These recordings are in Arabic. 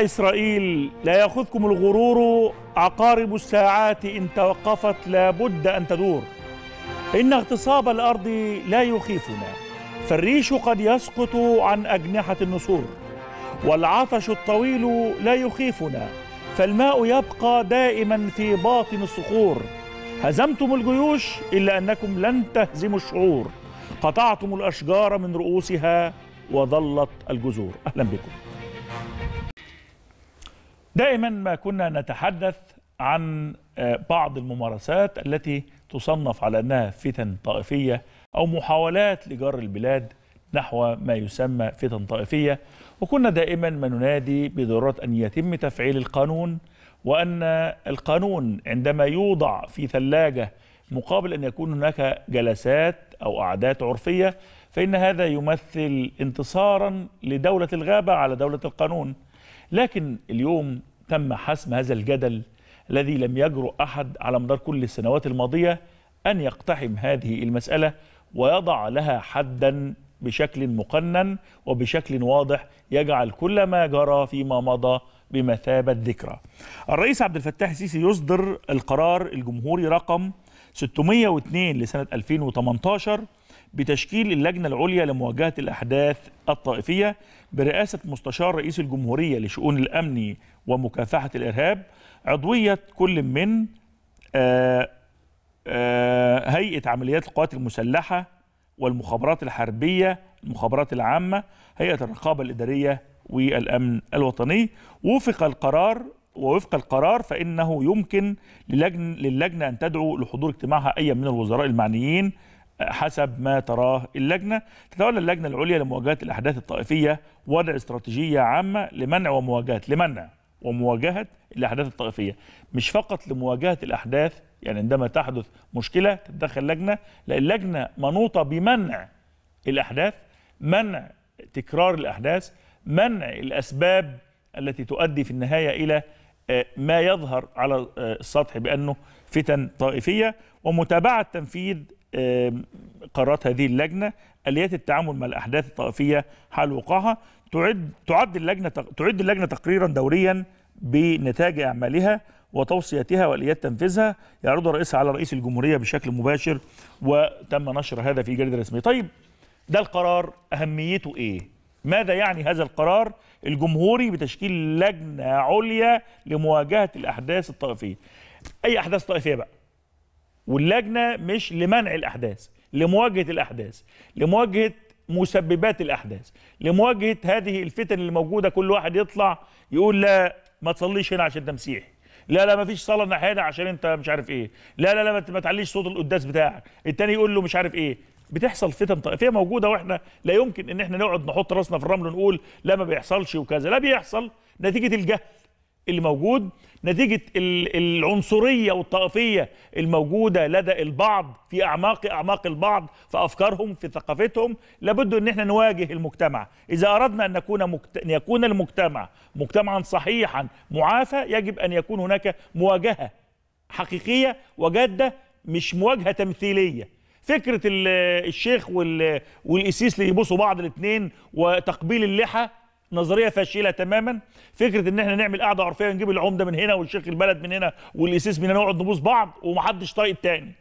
إسرائيل لا يأخذكم الغرور عقارب الساعات إن توقفت لابد أن تدور إن اغتصاب الأرض لا يخيفنا فالريش قد يسقط عن أجنحة النسور والعطش الطويل لا يخيفنا فالماء يبقى دائما في باطن الصخور هزمتم الجيوش إلا أنكم لن تهزموا الشعور قطعتم الأشجار من رؤوسها وظلت الجذور أهلا بكم دائما ما كنا نتحدث عن آه، بعض الممارسات التي تصنف على انها فتن طائفيه او محاولات لجر البلاد نحو ما يسمى فتن طائفيه وكنا دائما ما ننادي بضروره ان يتم تفعيل القانون وان القانون عندما يوضع في ثلاجه مقابل ان يكون هناك جلسات او اعداد عرفيه فان هذا يمثل انتصارا لدوله الغابه على دوله القانون لكن اليوم تم حسم هذا الجدل الذي لم يجرؤ أحد على مدار كل السنوات الماضية أن يقتحم هذه المسألة ويضع لها حدا بشكل مقنن وبشكل واضح يجعل كل ما جرى فيما مضى بمثابة ذكرى الرئيس عبد الفتاح السيسي يصدر القرار الجمهوري رقم 602 لسنة 2018 بتشكيل اللجنة العليا لمواجهة الأحداث الطائفية برئاسة مستشار رئيس الجمهورية لشؤون الأمن ومكافحة الإرهاب عضوية كل من آه، آه، هيئة عمليات القوات المسلحة والمخابرات الحربية المخابرات العامة هيئة الرقابة الإدارية والأمن الوطني وفق القرار ووفق القرار فإنه يمكن للجن للجنة أن تدعو لحضور اجتماعها أي من الوزراء المعنيين حسب ما تراه اللجنة تتولى اللجنة العليا لمواجهة الأحداث الطائفية وضع استراتيجية عامة لمنع ومواجهة لمنع ومواجهة الأحداث الطائفية مش فقط لمواجهة الأحداث يعني عندما تحدث مشكلة تتدخل لجنة لأن اللجنة منوطة بمنع الأحداث منع تكرار الأحداث منع الأسباب التي تؤدي في النهاية إلى آه، ما يظهر على آه، السطح بأنه فتن طائفية ومتابعة تنفيذ قرارات هذه اللجنه اليات التعامل مع الاحداث الطائفيه حال وقوعها تعد تعد اللجنه تعد اللجنه تقريرا دوريا بنتائج اعمالها وتوصياتها واليات تنفيذها يعرضها رئيسها على رئيس الجمهوريه بشكل مباشر وتم نشر هذا في الجريده الرسميه. طيب ده القرار اهميته ايه؟ ماذا يعني هذا القرار الجمهوري بتشكيل لجنه عليا لمواجهه الاحداث الطائفيه؟ اي احداث طائفيه بقى واللجنه مش لمنع الاحداث لمواجهه الاحداث لمواجهه مسببات الاحداث لمواجهه هذه الفتن اللي موجوده كل واحد يطلع يقول لا ما تصليش هنا عشان تمسيح لا لا ما فيش صلاه الناحيه هنا عشان انت مش عارف ايه لا لا لا ما تعليش صوت القداس بتاعك التاني يقول له مش عارف ايه بتحصل فتن طائفيه موجوده واحنا لا يمكن ان احنا نقعد نحط راسنا في الرمل ونقول لا ما بيحصلش وكذا لا بيحصل نتيجه الجهل اللي موجود نتيجة العنصرية والطائفية الموجودة لدى البعض في أعماق أعماق البعض في أفكارهم في ثقافتهم لابد أن احنا نواجه المجتمع إذا أردنا أن نكون مكت... أن يكون المجتمع مجتمعا صحيحا معافى يجب أن يكون هناك مواجهة حقيقية وجادة مش مواجهة تمثيلية فكرة الشيخ والقسيس اللي يبوسوا بعض الاثنين وتقبيل اللحى نظريه فاشله تماما فكره ان احنا نعمل قاعده عرفيه ونجيب العمده من هنا والشيخ البلد من هنا والاسيس من هنا نقعد نبوس بعض ومحدش طايق التاني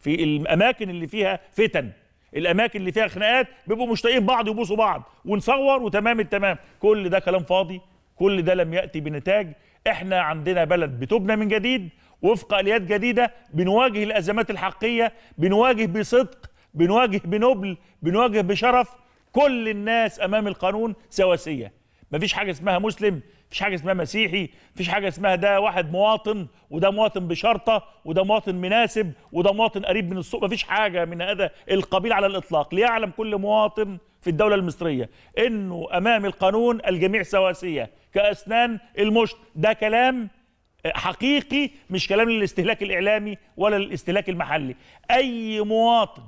في الاماكن اللي فيها فتن الاماكن اللي فيها خناقات بيبقوا مش طايقين بعض يبوسوا بعض ونصور وتمام التمام كل ده كلام فاضي كل ده لم ياتي بنتاج احنا عندنا بلد بتبنى من جديد وفق اليات جديده بنواجه الازمات الحقيقيه بنواجه بصدق بنواجه بنبل بنواجه بشرف كل الناس امام القانون سواسيه مفيش حاجه اسمها مسلم مفيش حاجه اسمها مسيحي مفيش حاجه اسمها ده واحد مواطن وده مواطن بشرطه وده مواطن مناسب وده مواطن قريب من السوق مفيش حاجه من هذا القبيل على الاطلاق ليعلم كل مواطن في الدوله المصريه انه امام القانون الجميع سواسيه كاسنان المشط ده كلام حقيقي مش كلام للاستهلاك الاعلامي ولا للاستهلاك المحلي اي مواطن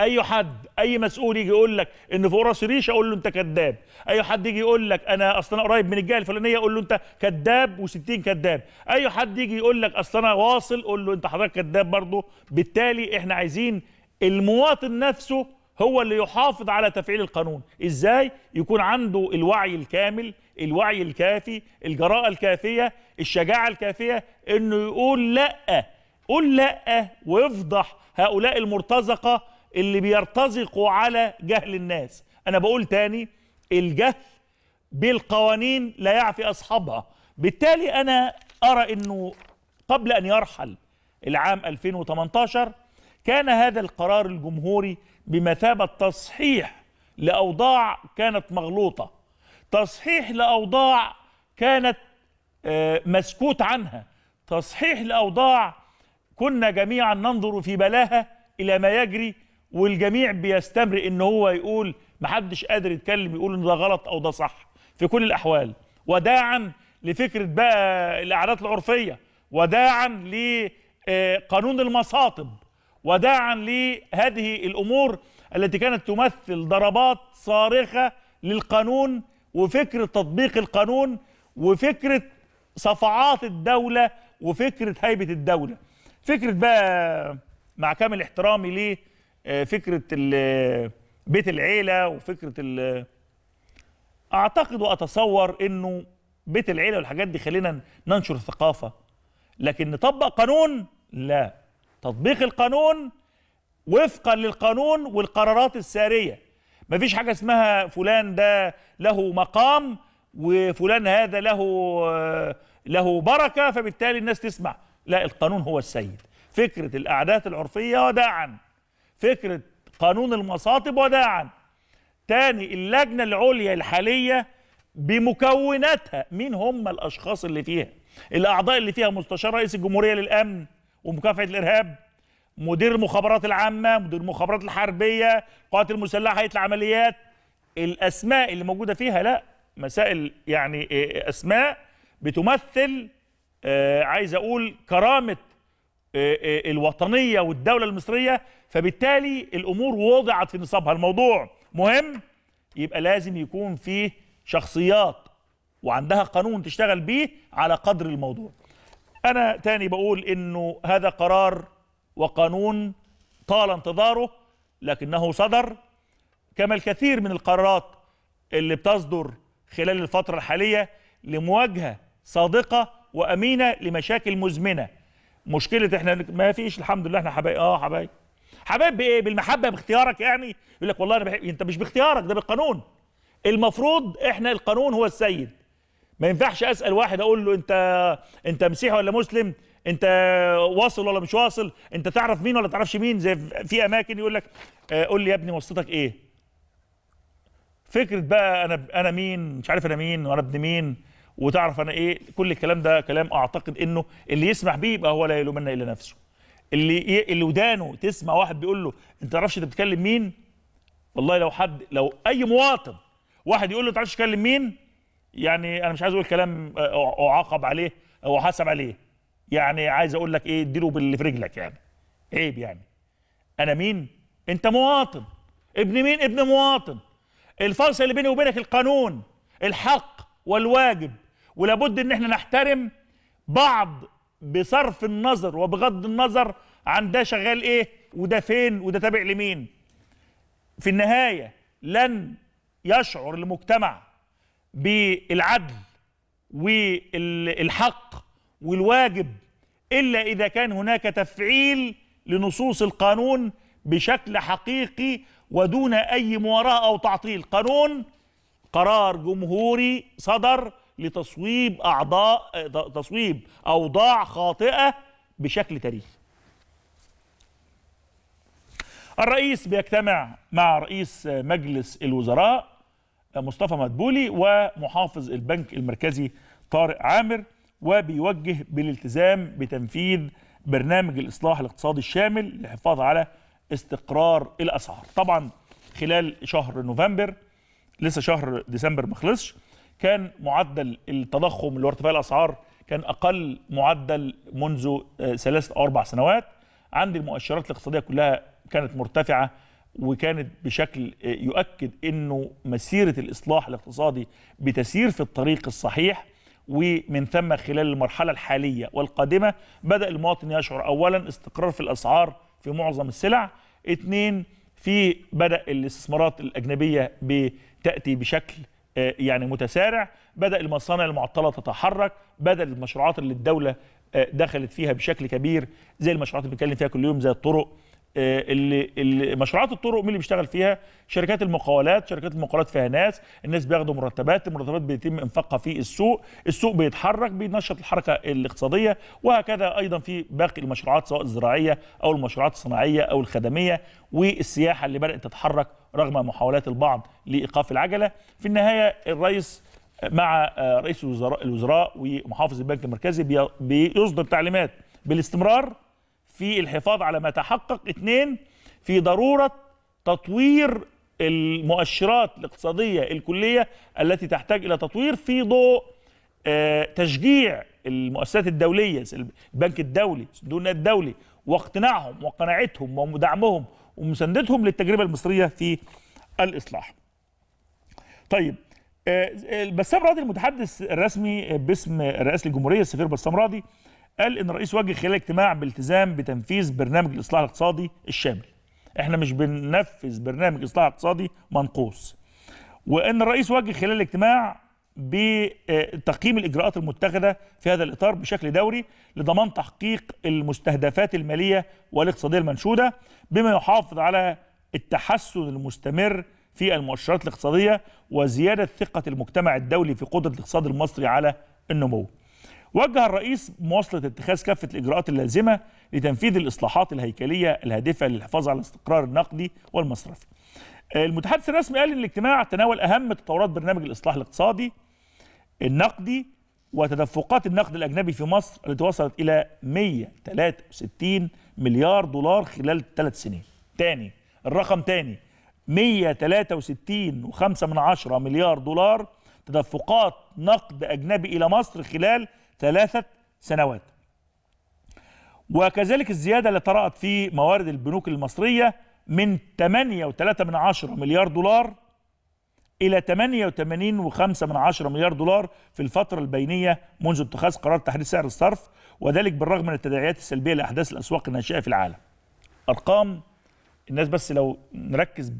اي حد اي مسؤول يجي يقول لك ان في راس ريشه اقول له انت كذاب اي حد يجي يقول لك انا اصل انا قريب من الجهه الفلانيه اقول له انت كذاب و60 كذاب اي حد يجي يقول لك اصل انا واصل اقول له انت حضرتك كذاب برضه بالتالي احنا عايزين المواطن نفسه هو اللي يحافظ على تفعيل القانون ازاي يكون عنده الوعي الكامل الوعي الكافي الجراءه الكافيه الشجاعه الكافيه انه يقول لا قول لا ويفضح هؤلاء المرتزقه اللي بيرتزقوا على جهل الناس انا بقول تاني الجهل بالقوانين لا يعفي اصحابها بالتالي انا ارى انه قبل ان يرحل العام 2018 كان هذا القرار الجمهوري بمثابه تصحيح لاوضاع كانت مغلوطه تصحيح لاوضاع كانت آه، مسكوت عنها تصحيح لاوضاع كنا جميعا ننظر في بلاها الى ما يجري والجميع بيستمر ان هو يقول محدش قادر يتكلم يقول ان ده غلط او ده صح في كل الاحوال وداعا لفكره بقى الاعادات العرفيه وداعا لقانون آه، المصاطب وداعا لهذه الامور التي كانت تمثل ضربات صارخه للقانون وفكره تطبيق القانون وفكره صفعات الدوله وفكره هيبه الدوله فكره بقى مع كامل احترامي ليه آه، فكره بيت العيله وفكره اعتقد واتصور انه بيت العيله والحاجات دي خلينا ننشر الثقافه لكن نطبق قانون لا تطبيق القانون وفقا للقانون والقرارات الساريه مفيش حاجه اسمها فلان ده له مقام وفلان هذا له آه، له بركه فبالتالي الناس تسمع لا القانون هو السيد فكره الاعداد العرفيه وداعا فكره قانون المصاطب وداعا تاني اللجنه العليا الحاليه بمكوناتها مين هم الاشخاص اللي فيها الاعضاء اللي فيها مستشار رئيس الجمهوريه للامن ومكافحه الارهاب مدير المخابرات العامه مدير المخابرات الحربيه القوات المسلحه هيئه العمليات الاسماء اللي موجوده فيها لا مسائل يعني آه، آه، اسماء بتمثل آه، عايز اقول كرامه آه، آه، الوطنيه والدوله المصريه فبالتالي الامور وضعت في نصابها الموضوع مهم يبقى لازم يكون فيه شخصيات وعندها قانون تشتغل بيه على قدر الموضوع انا تاني بقول انه هذا قرار وقانون طال انتظاره لكنه صدر كما الكثير من القرارات اللي بتصدر خلال الفتره الحاليه لمواجهه صادقه وامينه لمشاكل مزمنه مشكله احنا ما فيش الحمد لله احنا حبايب اه حبايب حبايب بايه بالمحبه باختيارك يعني يقول لك والله انا بحب انت مش باختيارك ده بالقانون المفروض احنا القانون هو السيد ما ينفعش اسال واحد اقول له انت انت مسيحي ولا مسلم انت واصل ولا مش واصل انت تعرف مين ولا تعرفش مين زي في اماكن يقول لك آه، قول لي يا ابني وصيتك ايه فكره بقى انا انا مين مش عارف انا مين وانا ابن مين وتعرف انا ايه كل الكلام ده كلام اعتقد انه اللي يسمح بيه يبقى هو لا يلومن الا نفسه اللي إيه اللي ودانه تسمع واحد بيقول له انت تعرفش انت بتكلم مين والله لو حد لو اي مواطن واحد يقول له انت تعرفش تكلم مين يعني انا مش عايز اقول كلام اعاقب عليه او احاسب عليه يعني عايز اقول لك ايه اديله باللي في رجلك يعني عيب يعني انا مين انت مواطن ابن مين ابن مواطن الفرصه اللي بيني وبينك القانون الحق والواجب ولابد ان احنا نحترم بعض بصرف النظر وبغض النظر عن ده شغال ايه وده فين وده تابع لمين في النهايه لن يشعر المجتمع بالعدل والحق والواجب الا اذا كان هناك تفعيل لنصوص القانون بشكل حقيقي ودون اي مواراة او تعطيل قانون قرار جمهوري صدر لتصويب اعضاء تصويب اوضاع خاطئه بشكل تاريخي الرئيس بيجتمع مع رئيس مجلس الوزراء مصطفى مدبولي ومحافظ البنك المركزي طارق عامر وبيوجه بالالتزام بتنفيذ برنامج الاصلاح الاقتصادي الشامل للحفاظ على استقرار الاسعار طبعا خلال شهر نوفمبر لسه شهر ديسمبر ما خلصش كان معدل التضخم اللي هو ارتفاع الاسعار كان اقل معدل منذ آه، ثلاث او اربع سنوات عند المؤشرات الاقتصاديه كلها كانت مرتفعه وكانت بشكل آه، يؤكد انه مسيره الاصلاح الاقتصادي بتسير في الطريق الصحيح ومن ثم خلال المرحله الحاليه والقادمه بدا المواطن يشعر اولا استقرار في الاسعار في معظم السلع اثنين في بدا الاستثمارات الاجنبيه بتاتي بشكل آه، يعني متسارع بدا المصانع المعطله تتحرك بدا المشروعات اللي الدوله آه، دخلت فيها بشكل كبير زي المشروعات اللي بنتكلم فيها كل يوم زي الطرق آه، اللي, اللي مشروعات الطرق مين اللي بيشتغل فيها؟ شركات المقاولات، شركات المقاولات فيها ناس، الناس بياخدوا مرتبات، المرتبات بيتم انفاقها في السوق، السوق بيتحرك بينشط الحركه الاقتصاديه وهكذا ايضا في باقي المشروعات سواء الزراعيه او المشروعات الصناعيه او الخدميه والسياحه اللي بدات تتحرك رغم محاولات البعض لايقاف العجله، في النهايه الرئيس مع آه، رئيس الوزراء ومحافظ البنك المركزي بيصدر تعليمات بالاستمرار في الحفاظ على ما تحقق اثنين في ضرورة تطوير المؤشرات الاقتصادية الكلية التي تحتاج إلى تطوير في ضوء آه، تشجيع المؤسسات الدولية البنك الدولي صندوق النقد الدولي واقتناعهم وقناعتهم ودعمهم ومساندتهم للتجربة المصرية في الإصلاح طيب آه، بسام راضي المتحدث الرسمي باسم رئاسة الجمهورية السفير بسام راضي قال ان الرئيس وجه خلال اجتماع بالتزام بتنفيذ برنامج الاصلاح الاقتصادي الشامل احنا مش بننفذ برنامج اصلاح اقتصادي منقوص وان الرئيس وجه خلال الاجتماع بتقييم آه، الاجراءات المتخذه في هذا الاطار بشكل دوري لضمان تحقيق المستهدفات الماليه والاقتصاديه المنشوده بما يحافظ على التحسن المستمر في المؤشرات الاقتصاديه وزياده ثقه المجتمع الدولي في قدره الاقتصاد المصري على النمو وجه الرئيس مواصلة اتخاذ كافة الإجراءات اللازمة لتنفيذ الإصلاحات الهيكلية الهادفة للحفاظ على الاستقرار النقدي والمصرفي المتحدث الرسمي قال ان الاجتماع تناول اهم تطورات برنامج الاصلاح الاقتصادي النقدي وتدفقات النقد الاجنبي في مصر التي وصلت الى 163 مليار دولار خلال ثلاث سنين. تاني الرقم تاني 163.5 مليار دولار تدفقات نقد اجنبي الى مصر خلال ثلاثة سنوات وكذلك الزيادة اللي طرأت في موارد البنوك المصرية من 8.3 مليار دولار إلى 88.5 مليار دولار في الفترة البينية منذ اتخاذ قرار تحديد سعر الصرف وذلك بالرغم من التداعيات السلبية لأحداث الأسواق الناشئة في العالم أرقام الناس بس لو نركز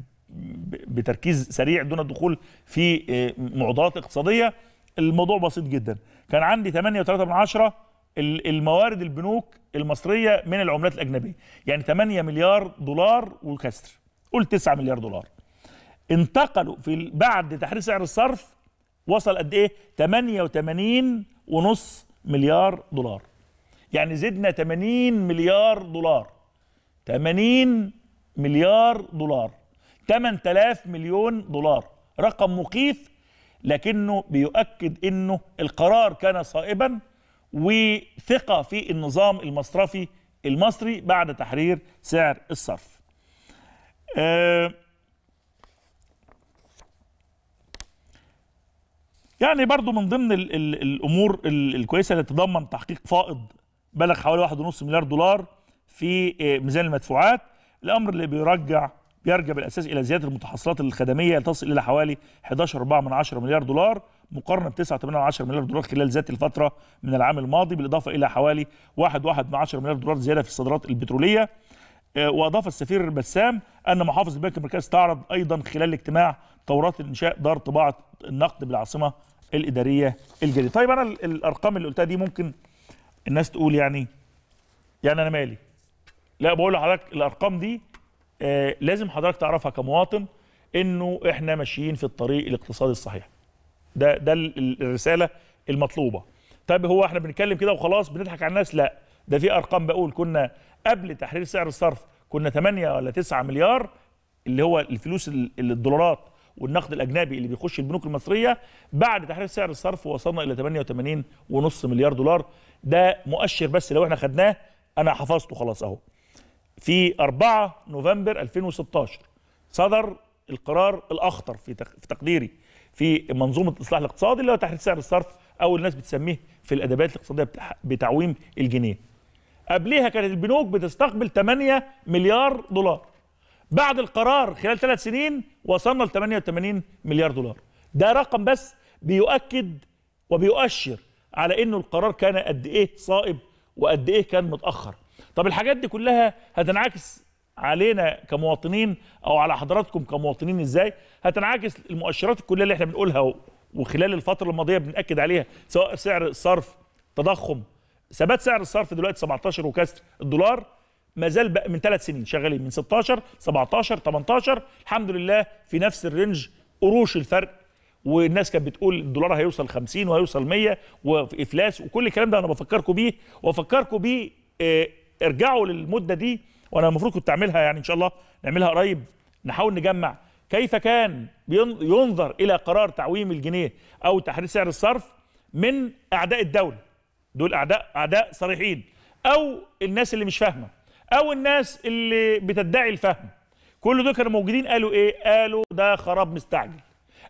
بتركيز سريع دون الدخول في آه، معضلات اقتصادية الموضوع بسيط جدا كان عندي 8.3 الموارد البنوك المصريه من العملات الاجنبيه يعني 8 مليار دولار والكسر قول 9 مليار دولار انتقلوا في بعد تحرير سعر الصرف وصل قد ايه 88 ونص مليار دولار يعني زدنا 80 مليار دولار 80 مليار دولار 8000 مليون دولار رقم مخيف لكنه بيؤكد انه القرار كان صائبا وثقه في النظام المصرفي المصري بعد تحرير سعر الصرف. آه، يعني برضو من ضمن الـ الـ الامور الكويسه اللي تضمن تحقيق فائض بلغ حوالي 1.5 مليار دولار في آه، ميزان المدفوعات الامر اللي بيرجع بيرجع بالاساس الى زياده المتحصلات الخدميه تصل الى حوالي 11.4 مليار دولار مقارنه ب 9.8 مليار دولار خلال ذات الفتره من العام الماضي بالاضافه الى حوالي 1.1 مليار دولار زياده في الصادرات البتروليه آه، واضاف السفير بسام ان محافظ البنك المركزي استعرض ايضا خلال اجتماع طورات انشاء دار طباعه النقد بالعاصمه الاداريه الجديده. طيب انا الارقام اللي قلتها دي ممكن الناس تقول يعني يعني انا مالي؟ لا بقول لحضرتك الارقام دي آه، لازم حضرتك تعرفها كمواطن انه احنا ماشيين في الطريق الاقتصادي الصحيح ده ده الرساله المطلوبه طيب هو احنا بنتكلم كده وخلاص بنضحك على الناس لا ده في ارقام بقول كنا قبل تحرير سعر الصرف كنا 8 ولا 9 مليار اللي هو الفلوس اللي الدولارات والنقد الاجنبي اللي بيخش البنوك المصريه بعد تحرير سعر الصرف وصلنا الى 88.5 مليار دولار ده مؤشر بس لو احنا خدناه انا حفظته خلاص اهو في 4 نوفمبر 2016 صدر القرار الاخطر في تقديري في منظومه الاصلاح الاقتصادي اللي هو تحديد سعر الصرف او الناس بتسميه في الادبيات الاقتصاديه بتعويم الجنيه. قبليها كانت البنوك بتستقبل 8 مليار دولار. بعد القرار خلال ثلاث سنين وصلنا ل 88 مليار دولار. ده رقم بس بيؤكد وبيؤشر على انه القرار كان قد ايه صائب وقد ايه كان متاخر. طب الحاجات دي كلها هتنعكس علينا كمواطنين او على حضراتكم كمواطنين ازاي هتنعكس المؤشرات الكليه اللي احنا بنقولها وخلال الفتره الماضيه بناكد عليها سواء سعر الصرف تضخم ثبات سعر الصرف دلوقتي 17 وكسر الدولار ما زال بقى من ثلاث سنين شغالين من 16 17 18 الحمد لله في نفس الرينج قروش الفرق والناس كانت بتقول الدولار هيوصل 50 وهيوصل 100 وافلاس وكل الكلام ده انا بفكركم بيه وافكركم بيه آه، ارجعوا للمده دي وانا المفروض كنت اعملها يعني ان شاء الله نعملها قريب نحاول نجمع كيف كان ينظر الى قرار تعويم الجنيه او تحرير سعر الصرف من اعداء الدوله دول اعداء اعداء صريحين او الناس اللي مش فاهمه او الناس اللي بتدعي الفهم كل دول كانوا موجودين قالوا ايه قالوا ده خراب مستعجل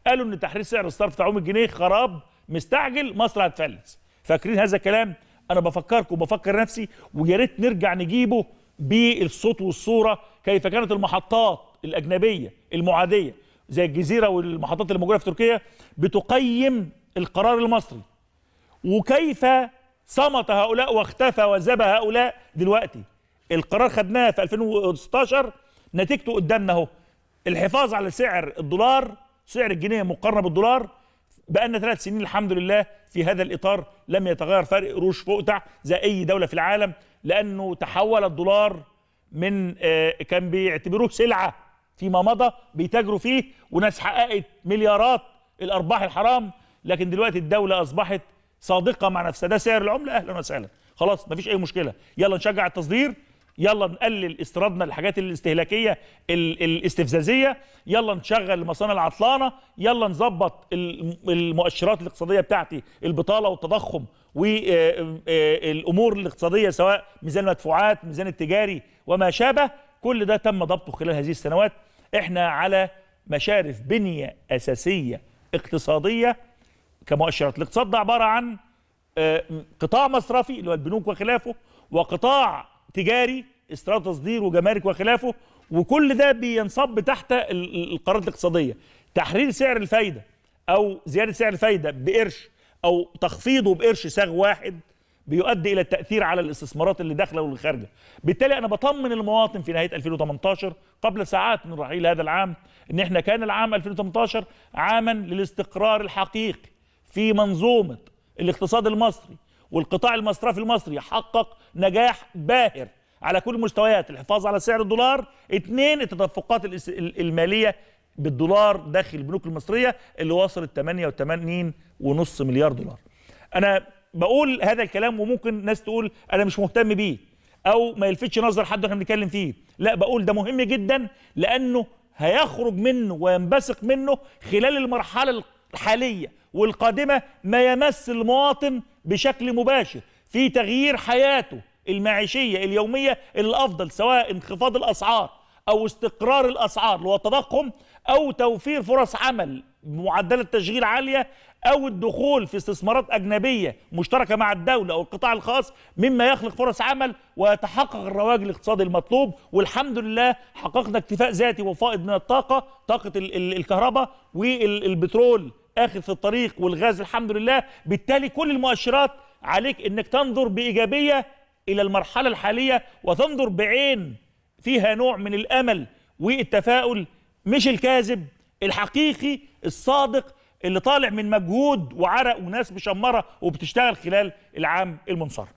قالوا ان تحرير سعر الصرف تعويم الجنيه خراب مستعجل مصر هتفلس فاكرين هذا الكلام انا بفكركم وبفكر نفسي ويا ريت نرجع نجيبه بالصوت والصوره كيف كانت المحطات الاجنبيه المعاديه زي الجزيره والمحطات اللي موجوده في تركيا بتقيم القرار المصري وكيف صمت هؤلاء واختفى وذهب هؤلاء دلوقتي القرار خدناه في 2016 نتيجته قدامنا اهو الحفاظ على سعر الدولار سعر الجنيه مقارنه بالدولار بقالنا ثلاث سنين الحمد لله في هذا الإطار لم يتغير فرق قروش فوق تحت زي أي دولة في العالم لأنه تحول الدولار من آه، كان بيعتبروه سلعة فيما مضى بيتاجروا فيه وناس حققت مليارات الأرباح الحرام لكن دلوقتي الدولة أصبحت صادقة مع نفسها ده سعر العملة أهلا وسهلا خلاص مفيش أي مشكلة يلا نشجع التصدير يلا نقلل استيرادنا الحاجات الاستهلاكيه الاستفزازيه يلا نشغل المصانع العطلانه يلا نظبط المؤشرات الاقتصاديه بتاعتي البطاله والتضخم والامور آه، آه، الاقتصاديه سواء ميزان المدفوعات ميزان التجاري وما شابه كل ده تم ضبطه خلال هذه السنوات احنا على مشارف بنيه اساسيه اقتصاديه كمؤشرات الاقتصاد ده عباره عن آه، قطاع مصرفي اللي هو البنوك وخلافه وقطاع تجاري استيراد وتصدير وجمارك وخلافه وكل ده بينصب تحت القرارات الاقتصاديه تحرير سعر الفايده او زياده سعر الفايده بقرش او تخفيضه بقرش ساغ واحد بيؤدي الى التاثير على الاستثمارات اللي داخله واللي خارجه بالتالي انا بطمن المواطن في نهايه 2018 قبل ساعات من رحيل هذا العام ان احنا كان العام 2018 عاما للاستقرار الحقيقي في منظومه الاقتصاد المصري والقطاع المصرفي المصري حقق نجاح باهر على كل المستويات الحفاظ على سعر الدولار اثنين التدفقات الماليه بالدولار داخل البنوك المصريه اللي وصلت 88.5 مليار دولار انا بقول هذا الكلام وممكن ناس تقول انا مش مهتم بيه او ما يلفتش نظر حد واحنا بنتكلم فيه لا بقول ده مهم جدا لانه هيخرج منه وينبثق منه خلال المرحله الحالية والقادمة ما يمس المواطن بشكل مباشر في تغيير حياته المعيشية اليومية الأفضل سواء انخفاض الأسعار أو استقرار الأسعار اللي هو التضخم أو توفير فرص عمل معدلة تشغيل عالية أو الدخول في استثمارات أجنبية مشتركة مع الدولة أو القطاع الخاص مما يخلق فرص عمل ويتحقق الرواج الاقتصادي المطلوب والحمد لله حققنا اكتفاء ذاتي وفائض من الطاقة طاقة الكهرباء والبترول اخذ في الطريق والغاز الحمد لله بالتالي كل المؤشرات عليك انك تنظر بايجابيه الى المرحله الحاليه وتنظر بعين فيها نوع من الامل والتفاؤل مش الكاذب الحقيقي الصادق اللي طالع من مجهود وعرق وناس مشمره وبتشتغل خلال العام المنصرم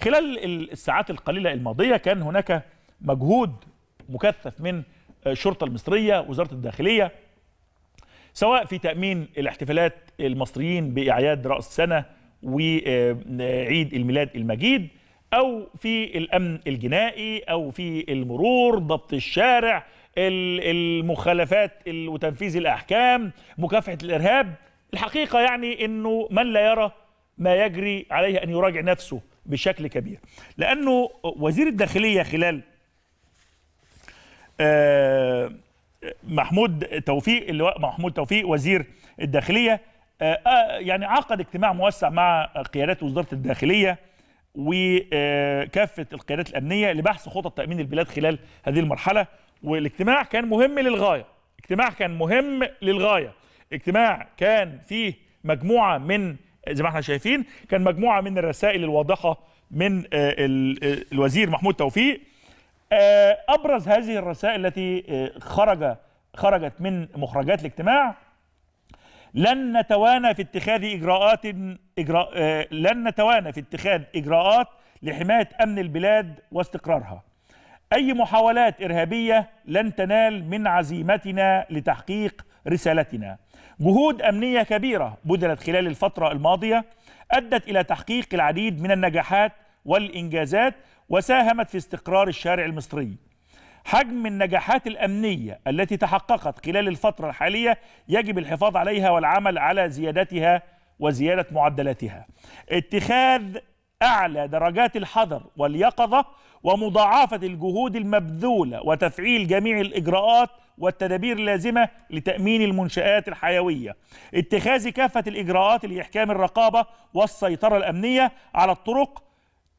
خلال الساعات القليله الماضيه كان هناك مجهود مكثف من الشرطه المصريه وزاره الداخليه سواء في تامين الاحتفالات المصريين باعياد راس السنه وعيد الميلاد المجيد او في الامن الجنائي او في المرور ضبط الشارع المخالفات وتنفيذ الاحكام مكافحه الارهاب الحقيقه يعني انه من لا يرى ما يجري عليه ان يراجع نفسه بشكل كبير لانه وزير الداخليه خلال آه، محمود توفيق اللواء محمود توفيق وزير الداخليه آه، آه، يعني عقد اجتماع موسع مع قيادات وزاره الداخليه وكافه القيادات الامنيه لبحث خطط تامين البلاد خلال هذه المرحله والاجتماع كان مهم للغايه اجتماع كان مهم للغايه اجتماع كان فيه مجموعه من زي ما احنا شايفين كان مجموعه من الرسائل الواضحه من الوزير محمود توفيق آه، ابرز هذه الرسائل التي آه، خرج خرجت من مخرجات الاجتماع لن نتوانى في اتخاذ اجراءات إجراء آه، لن نتوانى في اتخاذ اجراءات لحمايه امن البلاد واستقرارها. اي محاولات ارهابيه لن تنال من عزيمتنا لتحقيق رسالتنا. جهود امنيه كبيره بذلت خلال الفتره الماضيه ادت الى تحقيق العديد من النجاحات والانجازات وساهمت في استقرار الشارع المصري حجم النجاحات الأمنية التي تحققت خلال الفترة الحالية يجب الحفاظ عليها والعمل على زيادتها وزيادة معدلاتها اتخاذ أعلى درجات الحذر واليقظة ومضاعفة الجهود المبذولة وتفعيل جميع الإجراءات والتدابير اللازمة لتأمين المنشآت الحيوية اتخاذ كافة الإجراءات لإحكام الرقابة والسيطرة الأمنية على الطرق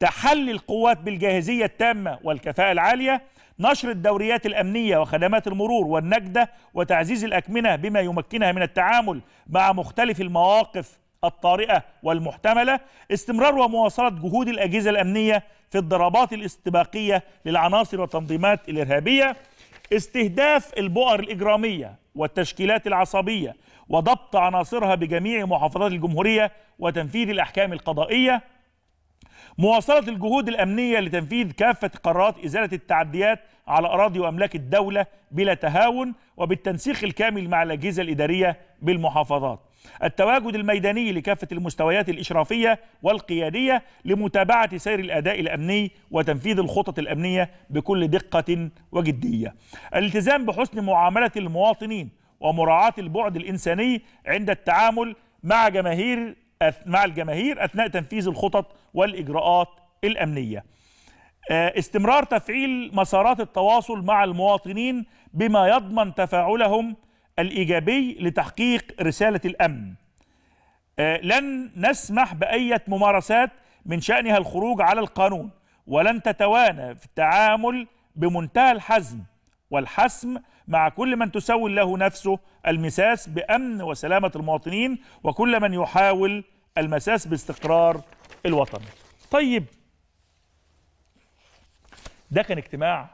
تحلي القوات بالجاهزية التامة والكفاءة العالية نشر الدوريات الأمنية وخدمات المرور والنجدة وتعزيز الأكمنة بما يمكنها من التعامل مع مختلف المواقف الطارئة والمحتملة استمرار ومواصلة جهود الأجهزة الأمنية في الضربات الاستباقية للعناصر والتنظيمات الإرهابية استهداف البؤر الإجرامية والتشكيلات العصبية وضبط عناصرها بجميع محافظات الجمهورية وتنفيذ الأحكام القضائية مواصلة الجهود الأمنية لتنفيذ كافة قرارات إزالة التعديات على أراضي وأملاك الدولة بلا تهاون وبالتنسيق الكامل مع الأجهزة الإدارية بالمحافظات التواجد الميداني لكافة المستويات الإشرافية والقيادية لمتابعة سير الأداء الأمني وتنفيذ الخطط الأمنية بكل دقة وجدية الالتزام بحسن معاملة المواطنين ومراعاة البعد الإنساني عند التعامل مع جماهير مع الجماهير أثناء تنفيذ الخطط والإجراءات الأمنية آه، استمرار تفعيل مسارات التواصل مع المواطنين بما يضمن تفاعلهم الإيجابي لتحقيق رسالة الأمن آه، لن نسمح بأية ممارسات من شأنها الخروج على القانون ولن تتوانى في التعامل بمنتهى الحزم والحسم مع كل من تسول له نفسه المساس بأمن وسلامة المواطنين وكل من يحاول المساس باستقرار الوطن طيب ده كان اجتماع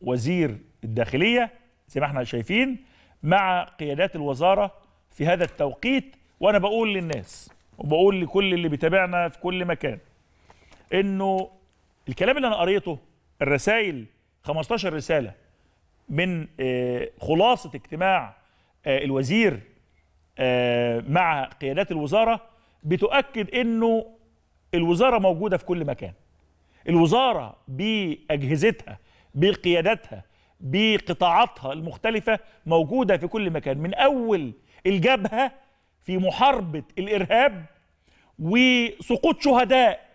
وزير الداخلية زي ما احنا شايفين مع قيادات الوزارة في هذا التوقيت وأنا بقول للناس وبقول لكل اللي بيتابعنا في كل مكان إنه الكلام اللي أنا قريته الرسائل 15 رسالة من آه، خلاصة اجتماع آه، الوزير آه، مع قيادات الوزارة بتؤكد إنه الوزاره موجوده في كل مكان الوزاره باجهزتها بقياداتها بقطاعاتها المختلفه موجوده في كل مكان من اول الجبهه في محاربه الارهاب وسقوط شهداء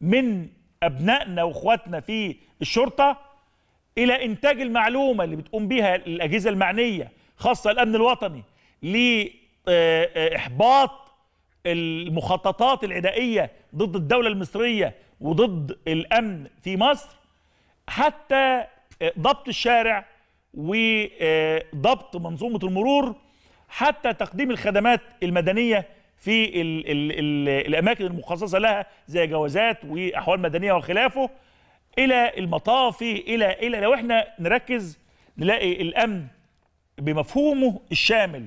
من ابنائنا واخواتنا في الشرطه الى انتاج المعلومه اللي بتقوم بها الاجهزه المعنيه خاصه الامن الوطني لاحباط المخططات العدائية ضد الدولة المصرية وضد الأمن في مصر حتى آه، ضبط الشارع وضبط آه، منظومة المرور حتى تقديم الخدمات المدنية في الـ الـ الـ الأماكن المخصصة لها زي جوازات وأحوال مدنية وخلافه إلى المطافي إلى إلى لو إحنا نركز نلاقي الأمن بمفهومه الشامل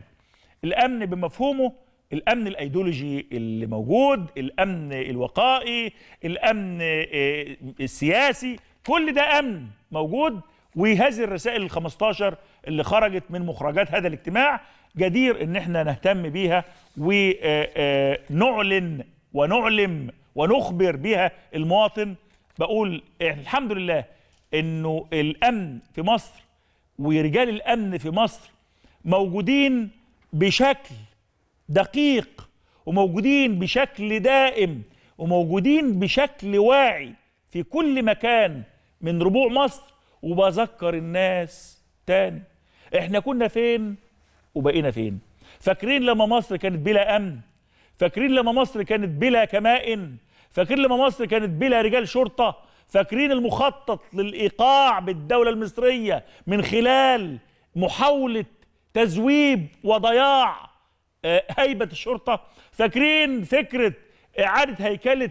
الأمن بمفهومه الامن الايديولوجي اللي موجود الامن الوقائي الامن آه، السياسي كل ده امن موجود وهذه الرسائل ال 15 اللي خرجت من مخرجات هذا الاجتماع جدير ان احنا نهتم بيها ونعلن آه، آه، ونعلم ونخبر بها المواطن بقول الحمد لله انه الامن في مصر ورجال الامن في مصر موجودين بشكل دقيق وموجودين بشكل دائم وموجودين بشكل واعي في كل مكان من ربوع مصر وبذكر الناس تاني احنا كنا فين وبقينا فين فاكرين لما مصر كانت بلا امن فاكرين لما مصر كانت بلا كمائن فاكرين لما مصر كانت بلا رجال شرطه فاكرين المخطط للايقاع بالدوله المصريه من خلال محاوله تزويب وضياع آه، هيبه الشرطه فاكرين فكره اعاده هيكله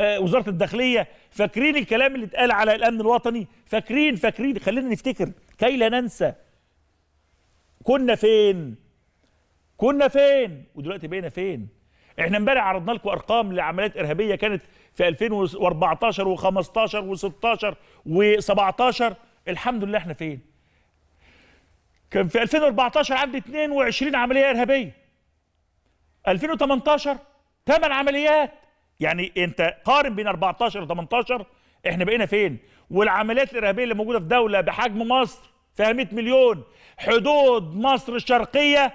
آه، وزاره الداخليه فاكرين الكلام اللي اتقال على الامن الوطني فاكرين فاكرين خلينا نفتكر كي لا ننسى كنا فين كنا فين ودلوقتي بقينا فين احنا امبارح عرضنا لكم ارقام لعمليات ارهابيه كانت في 2014 و15 و16 و17 الحمد لله احنا فين كان في 2014 عندي 22 عمليه ارهابيه 2018 ثمان عمليات يعني انت قارن بين 14 و18 احنا بقينا فين والعمليات الارهابيه اللي موجوده في دوله بحجم مصر فيها 100 مليون حدود مصر الشرقيه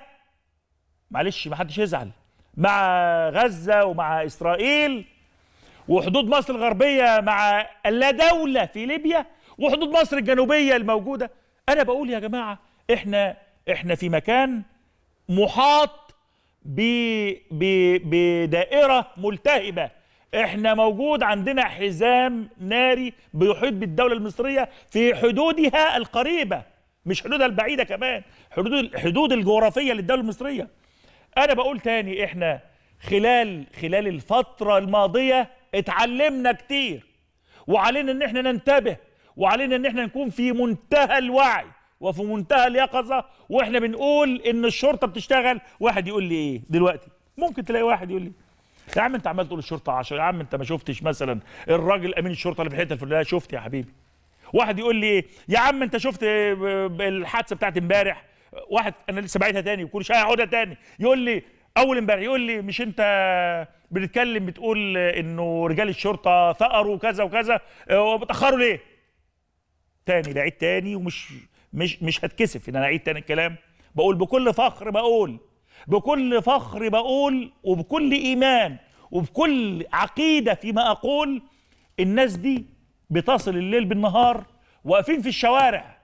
معلش ما حدش يزعل مع غزه ومع اسرائيل وحدود مصر الغربيه مع لا دوله في ليبيا وحدود مصر الجنوبيه الموجوده انا بقول يا جماعه احنا احنا في مكان محاط ب ب بدائره ملتهبه احنا موجود عندنا حزام ناري بيحيط بالدوله المصريه في حدودها القريبه مش حدودها البعيده كمان حدود حدود الجغرافيه للدوله المصريه انا بقول تاني احنا خلال خلال الفتره الماضيه اتعلمنا كتير وعلينا ان احنا ننتبه وعلينا ان احنا نكون في منتهى الوعي وفي منتهى اليقظه واحنا بنقول ان الشرطه بتشتغل واحد يقول لي ايه دلوقتي ممكن تلاقي واحد يقول لي يا عم انت عمال تقول الشرطه 10 يا عم انت ما شفتش مثلا الراجل امين الشرطه اللي في الحته الفلانيه شفت يا حبيبي واحد يقول لي يا عم انت شفت الحادثه بتاعت امبارح واحد انا لسه بعيدها تاني وكل شيء هقعدها تاني يقول لي اول امبارح يقول لي مش انت بتتكلم بتقول انه رجال الشرطه ثأروا كذا وكذا آه، وبتاخروا ليه؟ تاني بعيد تاني ومش مش مش هتكسف ان انا اعيد تاني الكلام بقول بكل فخر بقول بكل فخر بقول وبكل ايمان وبكل عقيده فيما اقول الناس دي بتصل الليل بالنهار واقفين في الشوارع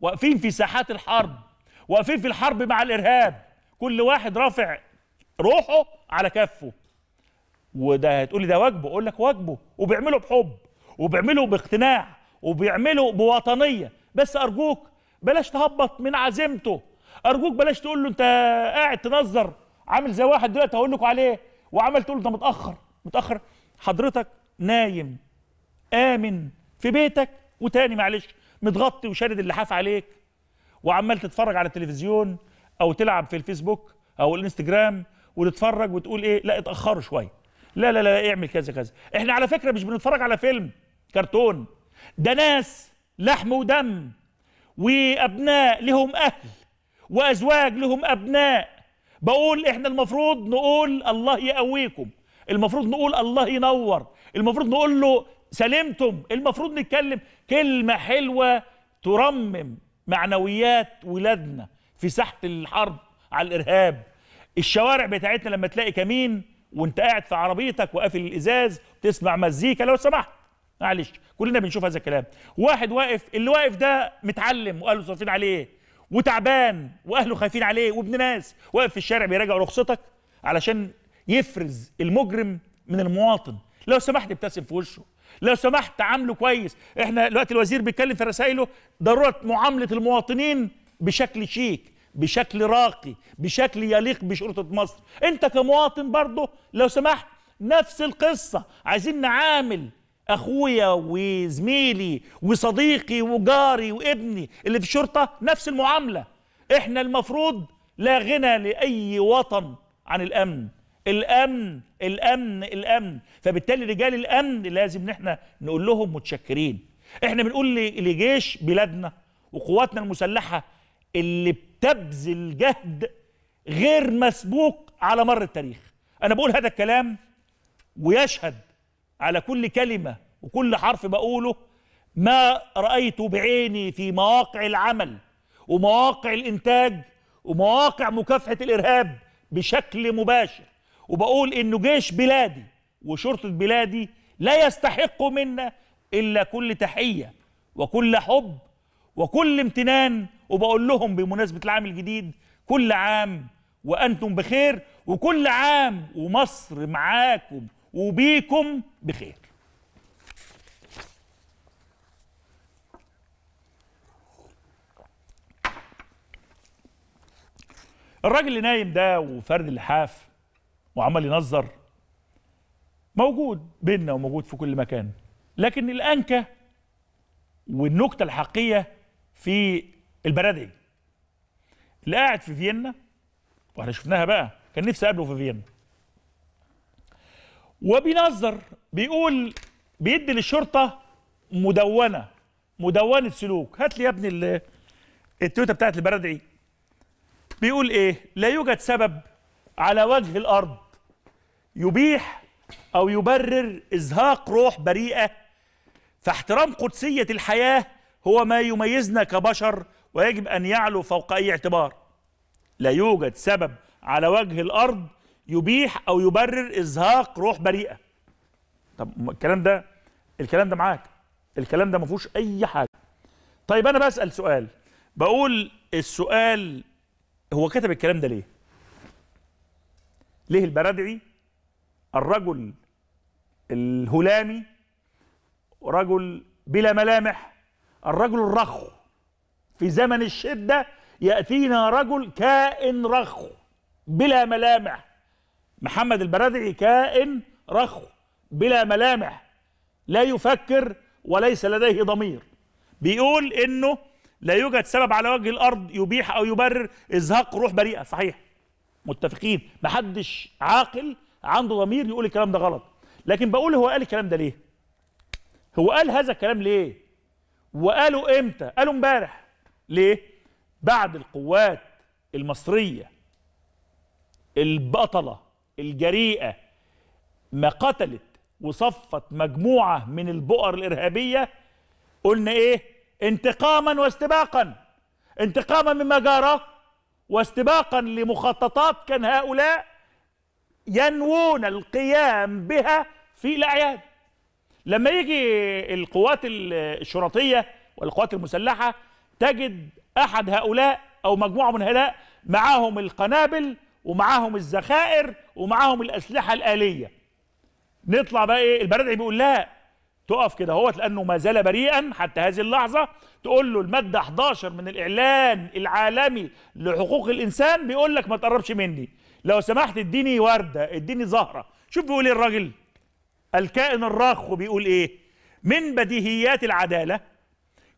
واقفين في ساحات الحرب واقفين في الحرب مع الارهاب كل واحد رافع روحه على كفه وده هتقولي ده واجبه اقول لك واجبه وبيعمله بحب وبيعمله باقتناع وبيعمله بوطنيه بس ارجوك بلاش تهبط من عزيمته ارجوك بلاش تقول له انت قاعد تنظر عامل زي واحد دلوقتي هقول لكم عليه وعمال تقول انت متاخر متاخر حضرتك نايم امن في بيتك وتاني معلش متغطي وشارد اللحاف عليك وعمال تتفرج على التلفزيون او تلعب في الفيسبوك او الانستجرام وتتفرج وتقول ايه لا اتاخروا شويه لا لا لا اعمل كذا كذا احنا على فكره مش بنتفرج على فيلم كرتون ده ناس لحم ودم وأبناء لهم أهل وأزواج لهم أبناء بقول إحنا المفروض نقول الله يقويكم المفروض نقول الله ينور المفروض نقول له سلمتم المفروض نتكلم كلمة حلوة ترمم معنويات ولادنا في ساحة الحرب على الإرهاب الشوارع بتاعتنا لما تلاقي كمين وانت قاعد في عربيتك وقافل الإزاز تسمع مزيكا لو سمحت معلش كلنا بنشوف هذا الكلام واحد واقف اللي واقف ده متعلم واهله صارفين عليه وتعبان واهله خايفين عليه وابن ناس واقف في الشارع بيراجع رخصتك علشان يفرز المجرم من المواطن لو سمحت ابتسم في وشه لو سمحت عامله كويس احنا دلوقتي الوزير بيتكلم في رسائله ضروره معامله المواطنين بشكل شيك بشكل راقي بشكل يليق بشرطه مصر انت كمواطن برضه لو سمحت نفس القصه عايزين نعامل اخويا وزميلي وصديقي وجاري وابني اللي في الشرطه نفس المعامله احنا المفروض لا غنى لاي وطن عن الامن الامن الامن الامن فبالتالي رجال الامن لازم احنا نقول لهم متشكرين احنا بنقول لجيش بلادنا وقواتنا المسلحه اللي بتبذل جهد غير مسبوق على مر التاريخ انا بقول هذا الكلام ويشهد على كل كلمة وكل حرف بقوله ما رأيته بعيني في مواقع العمل ومواقع الإنتاج ومواقع مكافحة الإرهاب بشكل مباشر وبقول إنه جيش بلادي وشرطة بلادي لا يستحق منا إلا كل تحية وكل حب وكل امتنان وبقول لهم بمناسبة العام الجديد كل عام وأنتم بخير وكل عام ومصر معاكم وبيكم بخير الراجل اللي نايم ده وفرد اللحاف وعمال ينظر موجود بينا وموجود في كل مكان لكن الأنكة والنكتة الحقيقية في البرادعي اللي قاعد في فيينا واحنا شفناها بقى كان نفسي اقابله في فيينا وبينظر بيقول بيدي للشرطه مدونه مدونه سلوك هات لي يا ابني التويوتا بتاعت البردعي بيقول ايه لا يوجد سبب على وجه الارض يبيح او يبرر ازهاق روح بريئه فاحترام قدسيه الحياه هو ما يميزنا كبشر ويجب ان يعلو فوق اي اعتبار لا يوجد سبب على وجه الارض يبيح او يبرر ازهاق روح بريئه طب الكلام ده الكلام ده معاك الكلام ده ما فيهوش اي حاجه طيب انا بسال سؤال بقول السؤال هو كتب الكلام ده ليه ليه البرادعي الرجل الهلامي رجل بلا ملامح الرجل الرخو في زمن الشده ياتينا رجل كائن رخو بلا ملامح محمد البرادعي كائن رخو بلا ملامح لا يفكر وليس لديه ضمير بيقول انه لا يوجد سبب على وجه الارض يبيح او يبرر ازهاق روح بريئه صحيح متفقين محدش عاقل عنده ضمير يقول الكلام ده غلط لكن بقول هو قال الكلام ده ليه هو قال هذا الكلام ليه وقالوا امتى قالوا امبارح ليه بعد القوات المصريه البطله الجريئه ما قتلت وصفت مجموعه من البؤر الارهابيه قلنا ايه انتقاما واستباقا انتقاما مما جرى واستباقا لمخططات كان هؤلاء ينوون القيام بها في الاعياد لما يجي القوات الشرطيه والقوات المسلحه تجد احد هؤلاء او مجموعه من هؤلاء معاهم القنابل ومعاهم الذخائر ومعاهم الاسلحه الاليه نطلع بقى ايه البرادعي بيقول لا تقف كده اهوت لانه ما زال بريئا حتى هذه اللحظه تقول له الماده 11 من الاعلان العالمي لحقوق الانسان بيقول لك ما تقربش مني لو سمحت اديني ورده اديني زهره شوف بيقول ايه الراجل الكائن الراخ بيقول ايه من بديهيات العداله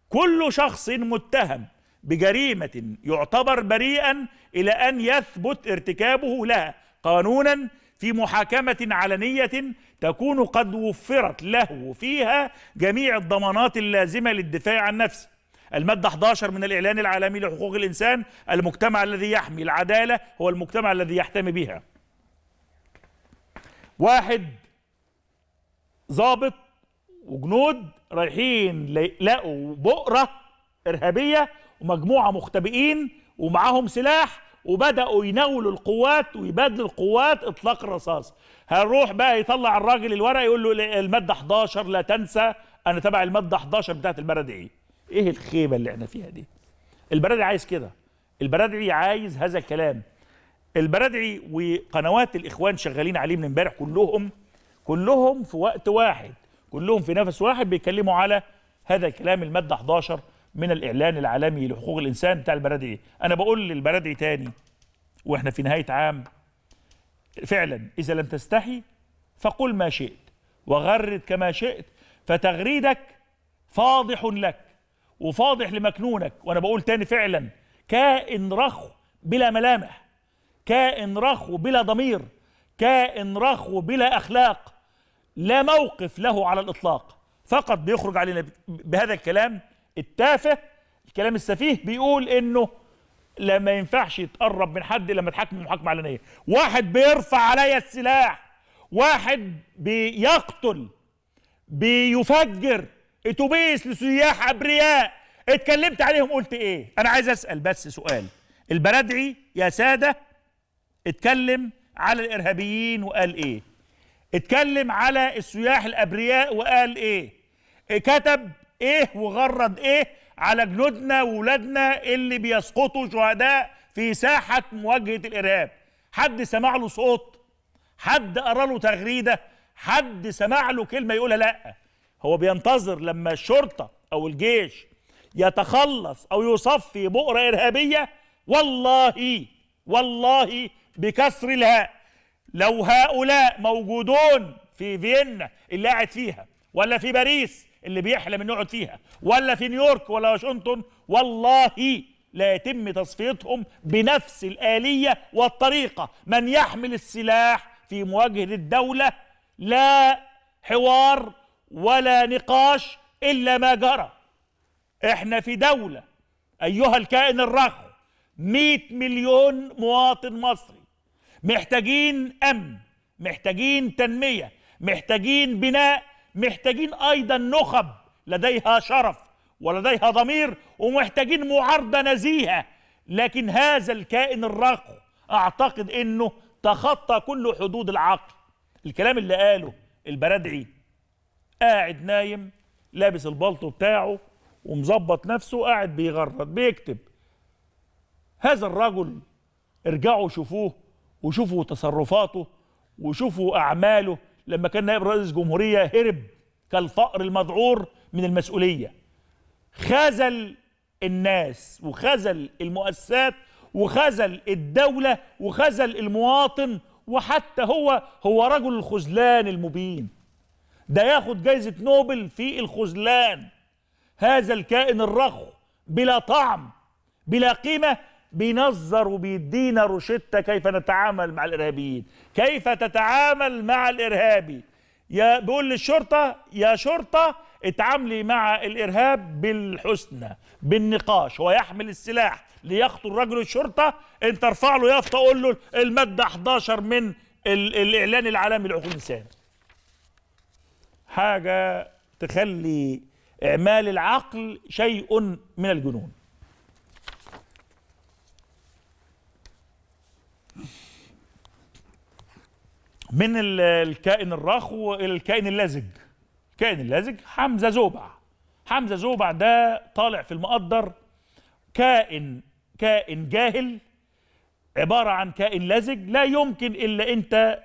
كل شخص متهم بجريمة يعتبر بريئا إلى أن يثبت ارتكابه لها قانونا في محاكمة علنية تكون قد وفرت له فيها جميع الضمانات اللازمة للدفاع عن نفسه المادة 11 من الإعلان العالمي لحقوق الإنسان المجتمع الذي يحمي العدالة هو المجتمع الذي يحتمي بها واحد ضابط وجنود رايحين لقوا بؤرة إرهابية ومجموعه مختبئين ومعاهم سلاح وبداوا يناولوا القوات ويبادلوا القوات اطلاق الرصاص هنروح بقى يطلع الراجل الورق يقول له الماده 11 لا تنسى انا تبع الماده 11 بتاعت البردعي إيه؟, ايه الخيبه اللي احنا فيها دي البردعي عايز كده البردعي عايز هذا الكلام البرادعي وقنوات الاخوان شغالين عليه من امبارح كلهم كلهم في وقت واحد كلهم في نفس واحد بيتكلموا على هذا الكلام الماده 11 من الاعلان العالمي لحقوق الانسان بتاع البرادعي انا بقول للبرادعي تاني واحنا في نهايه عام فعلا اذا لم تستحي فقل ما شئت وغرد كما شئت فتغريدك فاضح لك وفاضح لمكنونك وانا بقول تاني فعلا كائن رخو بلا ملامح كائن رخو بلا ضمير كائن رخو بلا اخلاق لا موقف له على الاطلاق فقط بيخرج علينا بهذا الكلام التافه الكلام السفيه بيقول انه لا ما ينفعش يتقرب من حد لما تحكم محاكمه علنيه واحد بيرفع عليا السلاح واحد بيقتل بيفجر اتوبيس لسياح ابرياء اتكلمت عليهم قلت ايه انا عايز اسال بس سؤال البرادعي يا ساده اتكلم على الارهابيين وقال ايه اتكلم على السياح الابرياء وقال ايه كتب ايه وغرض ايه على جنودنا وولادنا اللي بيسقطوا شهداء في ساحه مواجهه الارهاب حد سمع له صوت حد قرا له تغريده حد سمع له كلمه يقولها لا هو بينتظر لما الشرطه او الجيش يتخلص او يصفي بؤره ارهابيه والله والله بكسر الهاء لو هؤلاء موجودون في فيينا اللي قاعد فيها ولا في باريس اللي بيحلم انه يقعد فيها ولا في نيويورك ولا واشنطن والله لا يتم تصفيتهم بنفس الآلية والطريقة من يحمل السلاح في مواجهة الدولة لا حوار ولا نقاش إلا ما جرى احنا في دولة أيها الكائن الرخو 100 مليون مواطن مصري محتاجين أمن محتاجين تنمية محتاجين بناء محتاجين ايضا نخب لديها شرف ولديها ضمير ومحتاجين معارضه نزيهه لكن هذا الكائن الرقو اعتقد انه تخطى كل حدود العقل الكلام اللي قاله البرادعي قاعد نايم لابس البلطو بتاعه ومظبط نفسه قاعد بيغرد بيكتب هذا الرجل ارجعوا شوفوه وشوفوا تصرفاته وشوفوا اعماله لما كان نائب رئيس الجمهورية هرب كالفأر المذعور من المسؤولية خذل الناس وخذل المؤسسات وخذل الدولة وخذل المواطن وحتى هو هو رجل الخذلان المبين ده ياخد جايزة نوبل في الخذلان هذا الكائن الرخو بلا طعم بلا قيمة بينظر وبيدينا روشتة كيف نتعامل مع الإرهابيين كيف تتعامل مع الإرهابي يا بيقول للشرطة يا شرطة اتعاملي مع الإرهاب بالحسنى بالنقاش هو يحمل السلاح ليخطر رجل الشرطة انت ارفع له يافطة قول له المادة 11 من الإعلان العالمي لحقوق الإنسان حاجة تخلي إعمال العقل شيء من الجنون من الكائن الرخو الى الكائن اللزج الكائن اللزج حمزه زوبع حمزه زوبع ده طالع في المقدر كائن كائن جاهل عباره عن كائن لزج لا يمكن الا انت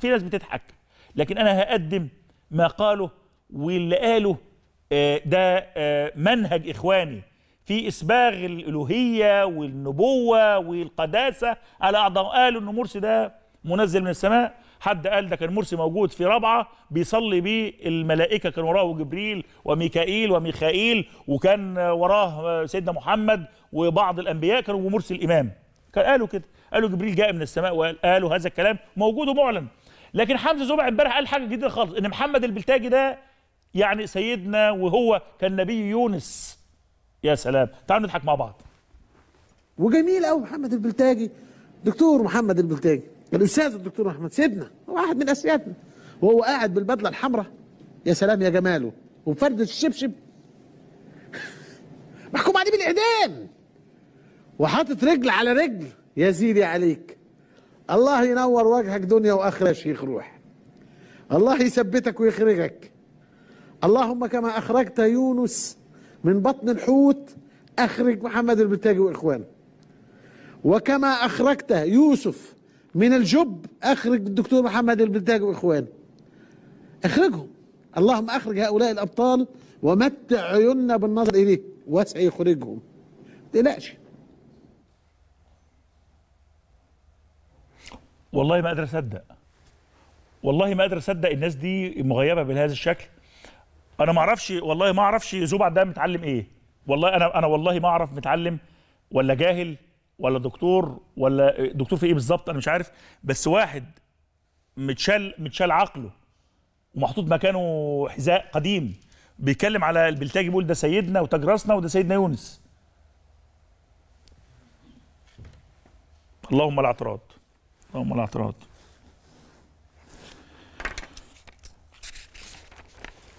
في ناس بتضحك لكن انا هقدم ما قاله واللي قاله آه، ده آه، منهج اخواني في اسباغ الالوهيه والنبوه والقداسه على اعضاء قالوا ان مرسي ده منزل من السماء حد قال ده كان مرسي موجود في رابعه بيصلي بيه الملائكه كان وراه جبريل وميكائيل وميخائيل وكان وراه سيدنا محمد وبعض الانبياء كانوا ومرسي الامام كان قالوا كده قالوا جبريل جاء من السماء وقال قالوا هذا الكلام موجود ومعلن لكن حمزه زبع امبارح قال حاجه جديده خالص ان محمد البلتاجي ده يعني سيدنا وهو كان نبي يونس يا سلام تعالوا نضحك مع بعض وجميل قوي محمد البلتاجي دكتور محمد البلتاجي الاستاذ الدكتور احمد سيدنا واحد من اسيادنا وهو قاعد بالبدله الحمراء يا سلام يا جماله وفرد الشبشب محكوم عليه بالاعدام وحاطط رجل على رجل يا زيدي عليك الله ينور وجهك دنيا واخره يا شيخ روح الله يثبتك ويخرجك اللهم كما اخرجت يونس من بطن الحوت اخرج محمد البتاجي واخوانه وكما اخرجت يوسف من الجب اخرج الدكتور محمد البلتاج واخوانه اخرجهم اللهم اخرج هؤلاء الابطال ومتع عيوننا بالنظر اليه واسع يخرجهم ما تقلقش والله ما قادر اصدق والله ما قادر اصدق الناس دي مغيبه بهذا الشكل انا ما اعرفش والله ما اعرفش زوبع ده متعلم ايه والله انا انا والله ما اعرف متعلم ولا جاهل ولا دكتور ولا دكتور في ايه بالظبط انا مش عارف بس واحد متشال متشال عقله ومحطوط مكانه حذاء قديم بيتكلم على البلتاجي بيقول ده سيدنا وتاج راسنا وده سيدنا يونس اللهم الاعتراض اللهم الاعتراض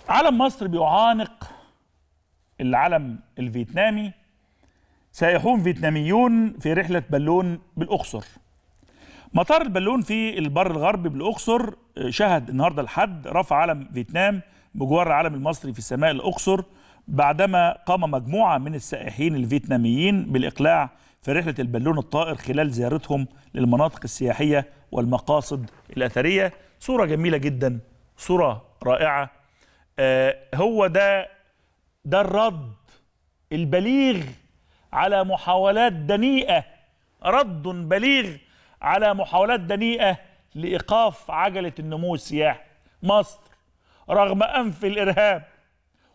علم مصر بيعانق العلم الفيتنامي سيحوم فيتناميون في رحلة بالون بالأقصر مطار البالون في البر الغربي بالأقصر آه، شهد النهاردة الحد رفع علم فيتنام بجوار العلم المصري في سماء الأقصر بعدما قام مجموعة من السائحين الفيتناميين بالإقلاع في رحلة البالون الطائر خلال زيارتهم للمناطق السياحية والمقاصد الأثرية صورة جميلة جدا صورة رائعة آه هو ده ده الرد البليغ على محاولات دنيئة رد بليغ على محاولات دنيئة لإيقاف عجلة النمو السياحي مصر رغم أنف الإرهاب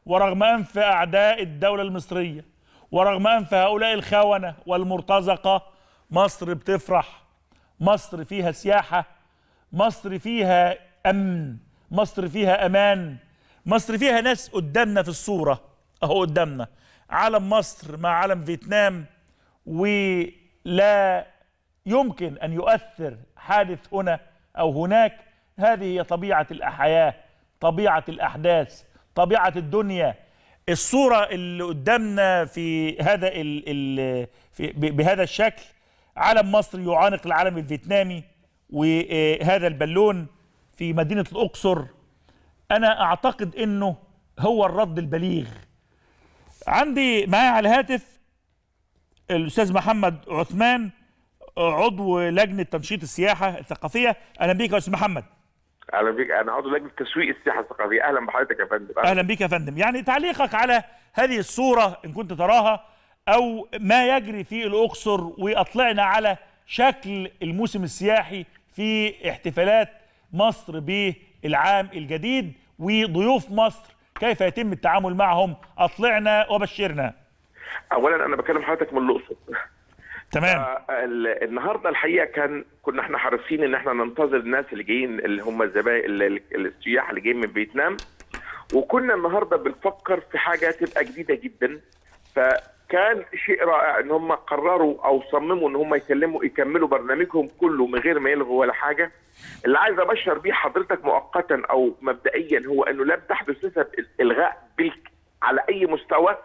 ورغم أنف أعداء الدولة المصرية ورغم أنف هؤلاء الخونة والمرتزقة مصر بتفرح مصر فيها سياحة مصر فيها أمن مصر فيها أمان مصر فيها ناس قدامنا في الصورة أهو قدامنا علم مصر مع علم فيتنام ولا يمكن أن يؤثر حادث هنا أو هناك هذه هي طبيعة الحياة طبيعة الأحداث طبيعة الدنيا الصورة اللي قدامنا في هذا الـ الـ في بهذا الشكل علم مصر يعانق العلم الفيتنامي وهذا البالون في مدينة الأقصر أنا أعتقد أنه هو الرد البليغ عندي معايا على الهاتف الاستاذ محمد عثمان عضو لجنه تنشيط السياحه الثقافيه اهلا بيك يا استاذ محمد اهلا بيك انا عضو لجنه تسويق السياحه الثقافيه اهلا بحضرتك يا فندم اهلا بيك يا فندم يعني تعليقك على هذه الصوره ان كنت تراها او ما يجري في الاقصر واطلعنا على شكل الموسم السياحي في احتفالات مصر بالعام الجديد وضيوف مصر كيف يتم التعامل معهم اطلعنا وبشرنا اولا انا بكلم حضرتك من الاقصر تمام النهارده الحقيقه كان كنا احنا حريصين ان احنا ننتظر الناس اللي جايين اللي هم الزبائن السياح اللي جايين من فيتنام وكنا النهارده بنفكر في حاجه تبقى جديده جدا ف كان شيء رائع ان هم قرروا او صمموا ان هم يكلموا يكملوا برنامجهم كله من غير ما يلغوا ولا حاجه اللي عايز ابشر بيه حضرتك مؤقتا او مبدئيا هو انه لا تحدث نسب الغاء بالك على اي مستوى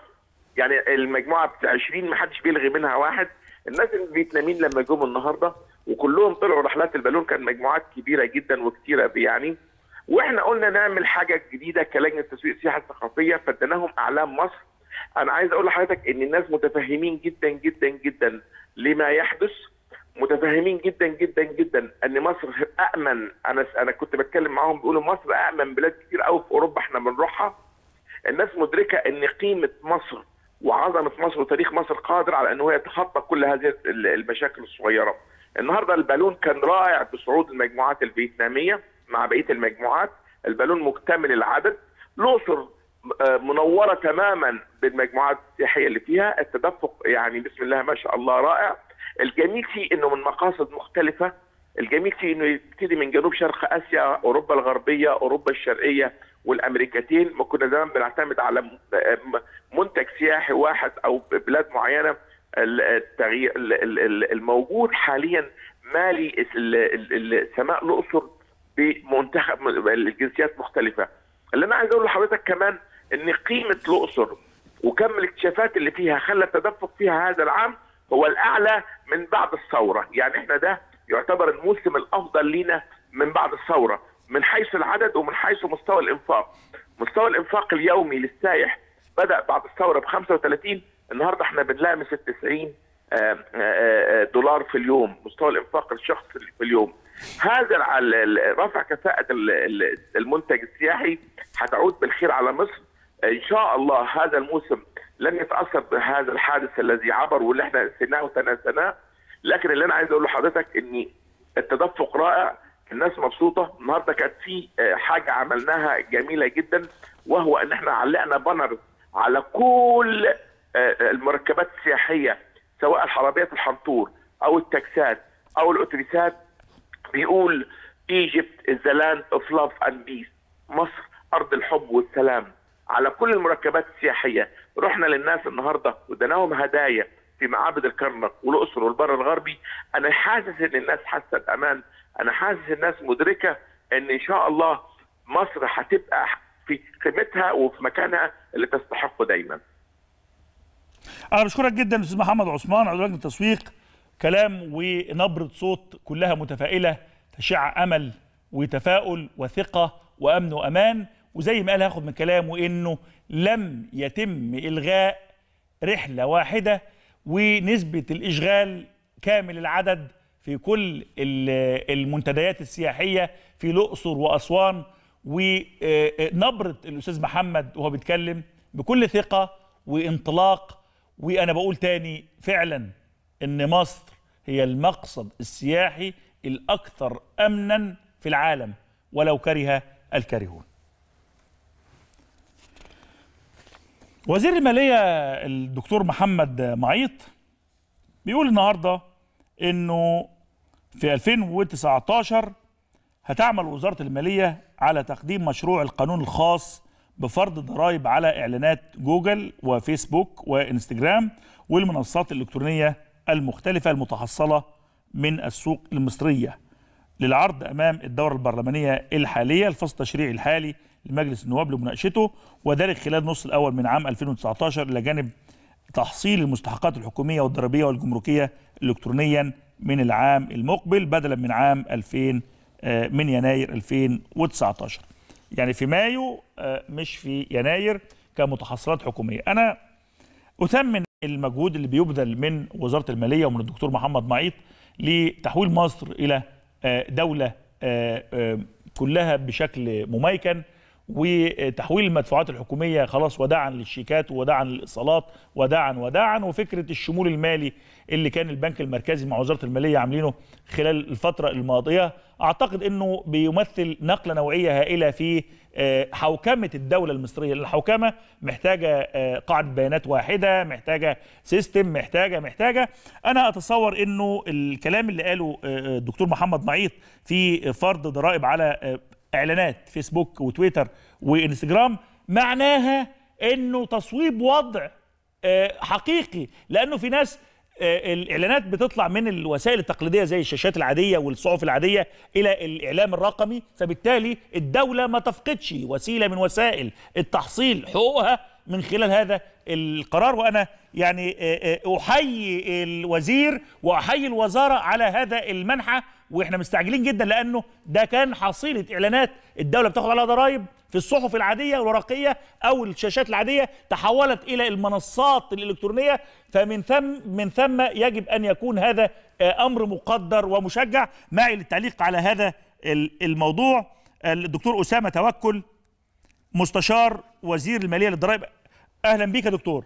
يعني المجموعه 20 ما حدش بيلغي منها واحد الناس الفيتناميين لما جم النهارده وكلهم طلعوا رحلات البالون كان مجموعات كبيره جدا وكثيره يعني واحنا قلنا نعمل حاجه جديده كلجنه تسويق السياحه الثقافيه فاديناهم اعلام مصر انا عايز اقول لحضرتك ان الناس متفهمين جدا جدا جدا لما يحدث متفهمين جدا جدا جدا ان مصر امن انا انا كنت بتكلم معاهم بيقولوا مصر امن بلاد كتير قوي في اوروبا احنا بنروحها الناس مدركه ان قيمه مصر وعظمه مصر وتاريخ مصر قادر على ان هو يتخطى كل هذه المشاكل الصغيره. النهارده البالون كان رائع بصعود المجموعات الفيتناميه مع بقيه المجموعات، البالون مكتمل العدد، الاقصر آه، منوره تماما بالمجموعات السياحيه اللي فيها التدفق يعني بسم الله ما شاء الله رائع الجميل فيه انه من مقاصد مختلفه الجميل فيه انه يبتدي من جنوب شرق اسيا اوروبا الغربيه اوروبا الشرقيه والامريكتين ما كنا زمان بنعتمد على آه، منتج سياحي واحد او بلاد معينه التغيير الموجود حاليا مالي السماء الاقصر بمنتخب الجنسيات مختلفه اللي انا عايز اقوله لحضرتك كمان ان قيمه الاقصر وكم الاكتشافات اللي فيها خلى التدفق فيها هذا العام هو الاعلى من بعد الثوره، يعني احنا ده يعتبر الموسم الافضل لينا من بعد الثوره من حيث العدد ومن حيث مستوى الانفاق. مستوى الانفاق اليومي للسائح بدا بعد الثوره ب 35 النهارده احنا بنلامس ال 90 آه، آه، آه، دولار في اليوم مستوى الانفاق الشخصي في اليوم هذا رفع كفاءة المنتج السياحي هتعود بالخير على مصر ان شاء الله هذا الموسم لن يتاثر بهذا الحادث الذي عبر واللي احنا نسيناه وتناسناه لكن اللي انا عايز اقول لحضرتك ان التدفق رائع الناس مبسوطه النهارده كانت في آه، حاجه عملناها جميله جدا وهو ان احنا علقنا بانر على كل آه، آه، المركبات السياحيه سواء الحربيات الحنطور او التاكسات او الاوتوبيسات بيقول ايجيبت از ذا لاند اوف لاف اند بيس مصر ارض الحب والسلام على كل المركبات السياحيه رحنا للناس النهارده ودناهم هدايا في معابد الكرنك والاقصر والبر الغربي انا حاسس ان الناس حاسه بامان انا حاسس الناس مدركه ان ان شاء الله مصر هتبقى في قيمتها وفي مكانها اللي تستحقه دايما انا بشكرك جدا استاذ محمد عثمان عضو لجنه التسويق كلام ونبره صوت كلها متفائله تشع امل وتفاؤل وثقه وامن وامان وزي ما قال هاخد من كلامه انه لم يتم الغاء رحله واحده ونسبه الاشغال كامل العدد في كل المنتديات السياحيه في الاقصر واسوان ونبره الاستاذ محمد وهو بيتكلم بكل ثقه وانطلاق وانا بقول تاني فعلا ان مصر هي المقصد السياحي الاكثر امنا في العالم ولو كره الكارهون وزير المالية الدكتور محمد معيط بيقول النهاردة أنه في 2019 هتعمل وزارة المالية على تقديم مشروع القانون الخاص بفرض ضرائب على إعلانات جوجل وفيسبوك وإنستجرام والمنصات الإلكترونية المختلفة المتحصلة من السوق المصرية للعرض أمام الدورة البرلمانية الحالية الفصل التشريعي الحالي لمجلس النواب لمناقشته وذلك خلال النص الاول من عام 2019 الى جانب تحصيل المستحقات الحكوميه والضريبيه والجمركيه الكترونيا من العام المقبل بدلا من عام 2000 آه، من يناير 2019 يعني في مايو آه، مش في يناير كمتحصلات حكوميه انا اثمن المجهود اللي بيبذل من وزاره الماليه ومن الدكتور محمد معيط لتحويل مصر الى آه، دوله كلها بشكل مميكن وتحويل المدفوعات الحكوميه خلاص وداعا للشيكات وداعا للايصالات وداعا وداعا وفكره الشمول المالي اللي كان البنك المركزي مع وزاره الماليه عاملينه خلال الفتره الماضيه اعتقد انه بيمثل نقله نوعيه هائله في آه، حوكمه الدوله المصريه الحوكمه محتاجه آه، قاعده بيانات واحده محتاجه سيستم محتاجه محتاجه انا اتصور انه الكلام اللي قاله الدكتور آه، محمد معيط في فرض ضرائب على اعلانات فيسبوك وتويتر وانستجرام معناها انه تصويب وضع آه، حقيقي لانه في ناس آه، الاعلانات بتطلع من الوسائل التقليديه زي الشاشات العاديه والصحف العاديه الى الاعلام الرقمي فبالتالي الدوله ما تفقدش وسيله من وسائل التحصيل حقوقها من خلال هذا القرار وانا يعني آه، احيي الوزير واحيي الوزاره على هذا المنحى واحنا مستعجلين جدا لانه ده كان حصيله اعلانات الدوله بتاخد عليها ضرائب في الصحف العاديه الورقيه او الشاشات العاديه تحولت الى المنصات الالكترونيه فمن ثم من ثم يجب ان يكون هذا آه، امر مقدر ومشجع معي للتعليق على هذا الموضوع الدكتور اسامه توكل مستشار وزير الماليه للضرائب اهلا بيك يا دكتور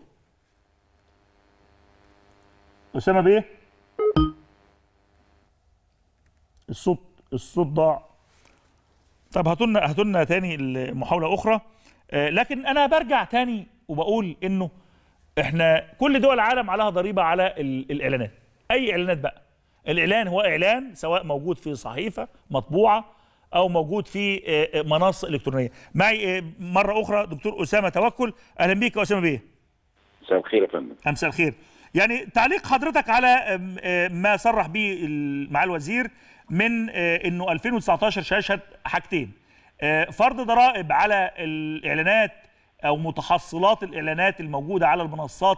اسامه بيه الصوت الصوت ضاع طب هاتوا لنا هاتوا لنا تاني محاوله اخرى آه، لكن انا برجع تاني وبقول انه احنا كل دول العالم عليها ضريبه على الاعلانات اي اعلانات بقى الاعلان هو اعلان سواء موجود في صحيفه مطبوعه او موجود في آه، آه، منصه الكترونيه معي مره اخرى دكتور اسامه توكل اهلا بيك يا اسامه بيه مساء الخير يا فندم مساء الخير يعني تعليق حضرتك على ما صرح به مع الوزير من آه، انه 2019 شهد حاجتين آه، فرض ضرائب على الاعلانات او متحصلات الاعلانات الموجوده على المنصات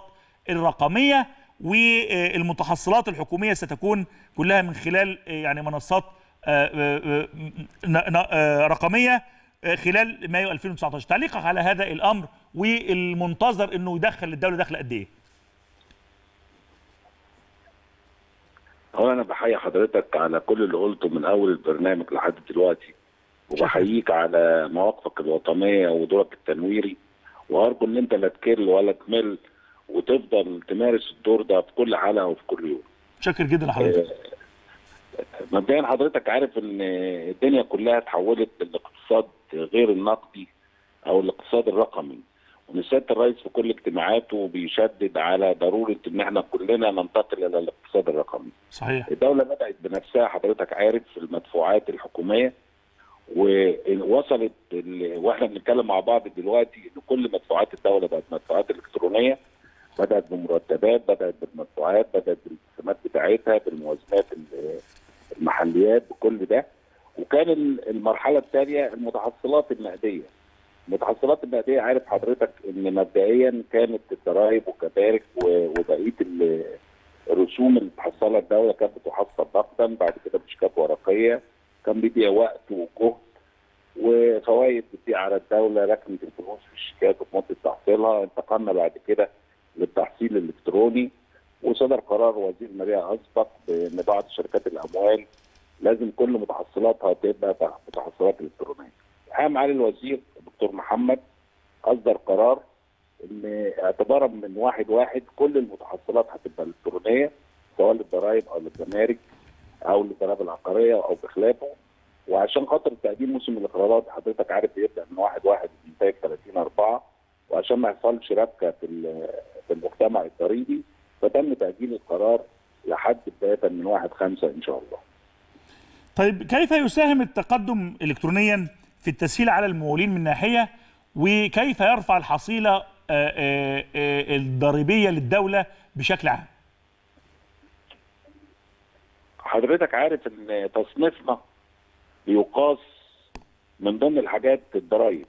الرقميه والمتحصلات الحكوميه ستكون كلها من خلال آه، يعني منصات رقميه خلال مايو 2019 تعليقك على هذا الامر والمنتظر انه يدخل للدوله دخل قد ايه اولا انا بحيي حضرتك على كل اللي قلته من اول البرنامج لحد دلوقتي وبحييك على مواقفك الوطنيه ودورك التنويري وارجو ان انت لا تكل ولا تمل وتفضل تمارس الدور ده في كل حلقه وفي كل يوم. شاكر جدا لحضرتك. آه، مبدئيا حضرتك عارف ان الدنيا كلها اتحولت للاقتصاد غير النقدي او الاقتصاد الرقمي وان سياده الرئيس في كل اجتماعاته بيشدد على ضروره ان احنا كلنا ننتقل الى الاقتصاد الرقمي. صحيح. الدوله بدات بنفسها حضرتك عارف في المدفوعات الحكوميه ووصلت واحنا بنتكلم مع بعض دلوقتي ان كل مدفوعات الدوله بقت مدفوعات الكترونيه بدات بمرتبات بدات بالمدفوعات بدات بالالتزامات بتاعتها بالموازنات المحليات بكل ده وكان المرحله الثانيه المتحصلات النقديه متعصبات النقدية عارف حضرتك ان مبدئيا كانت الضرايب والكبارك وبقيه الرسوم اللي بتحصلها الدوله كانت بتحصل ضغطا بعد كده بشيكات ورقيه كان بيضيع وقت وجهد وفوائد بتضيع على الدوله ركنت الفلوس في الشيكات وفي مده تحصيلها انتقلنا بعد كده للتحصيل الالكتروني وصدر قرار وزير الماليه اسبق بان بعض شركات الاموال لازم كل متحصلاتها تبقى متحصلات الكترونيه. قام علي الوزير الدكتور محمد اصدر قرار ان اعتبارا من واحد واحد كل المتحصلات هتبقى الكترونيه سواء للضرائب او للجمارك او للضرائب العقاريه او بخلافه وعشان خاطر تقديم موسم الاقرارات حضرتك عارف بيبدا من واحد واحد انتاج 30 4 وعشان ما يحصلش ربكه في في المجتمع الضريبي فتم تاجيل القرار لحد بدايه من 1 5 ان شاء الله. طيب كيف يساهم التقدم الكترونيا في التسهيل على الممولين من ناحيه وكيف يرفع الحصيله آه، آه، آه، الضريبيه للدوله بشكل عام. حضرتك عارف ان تصنيفنا بيقاس من ضمن الحاجات الضرايب.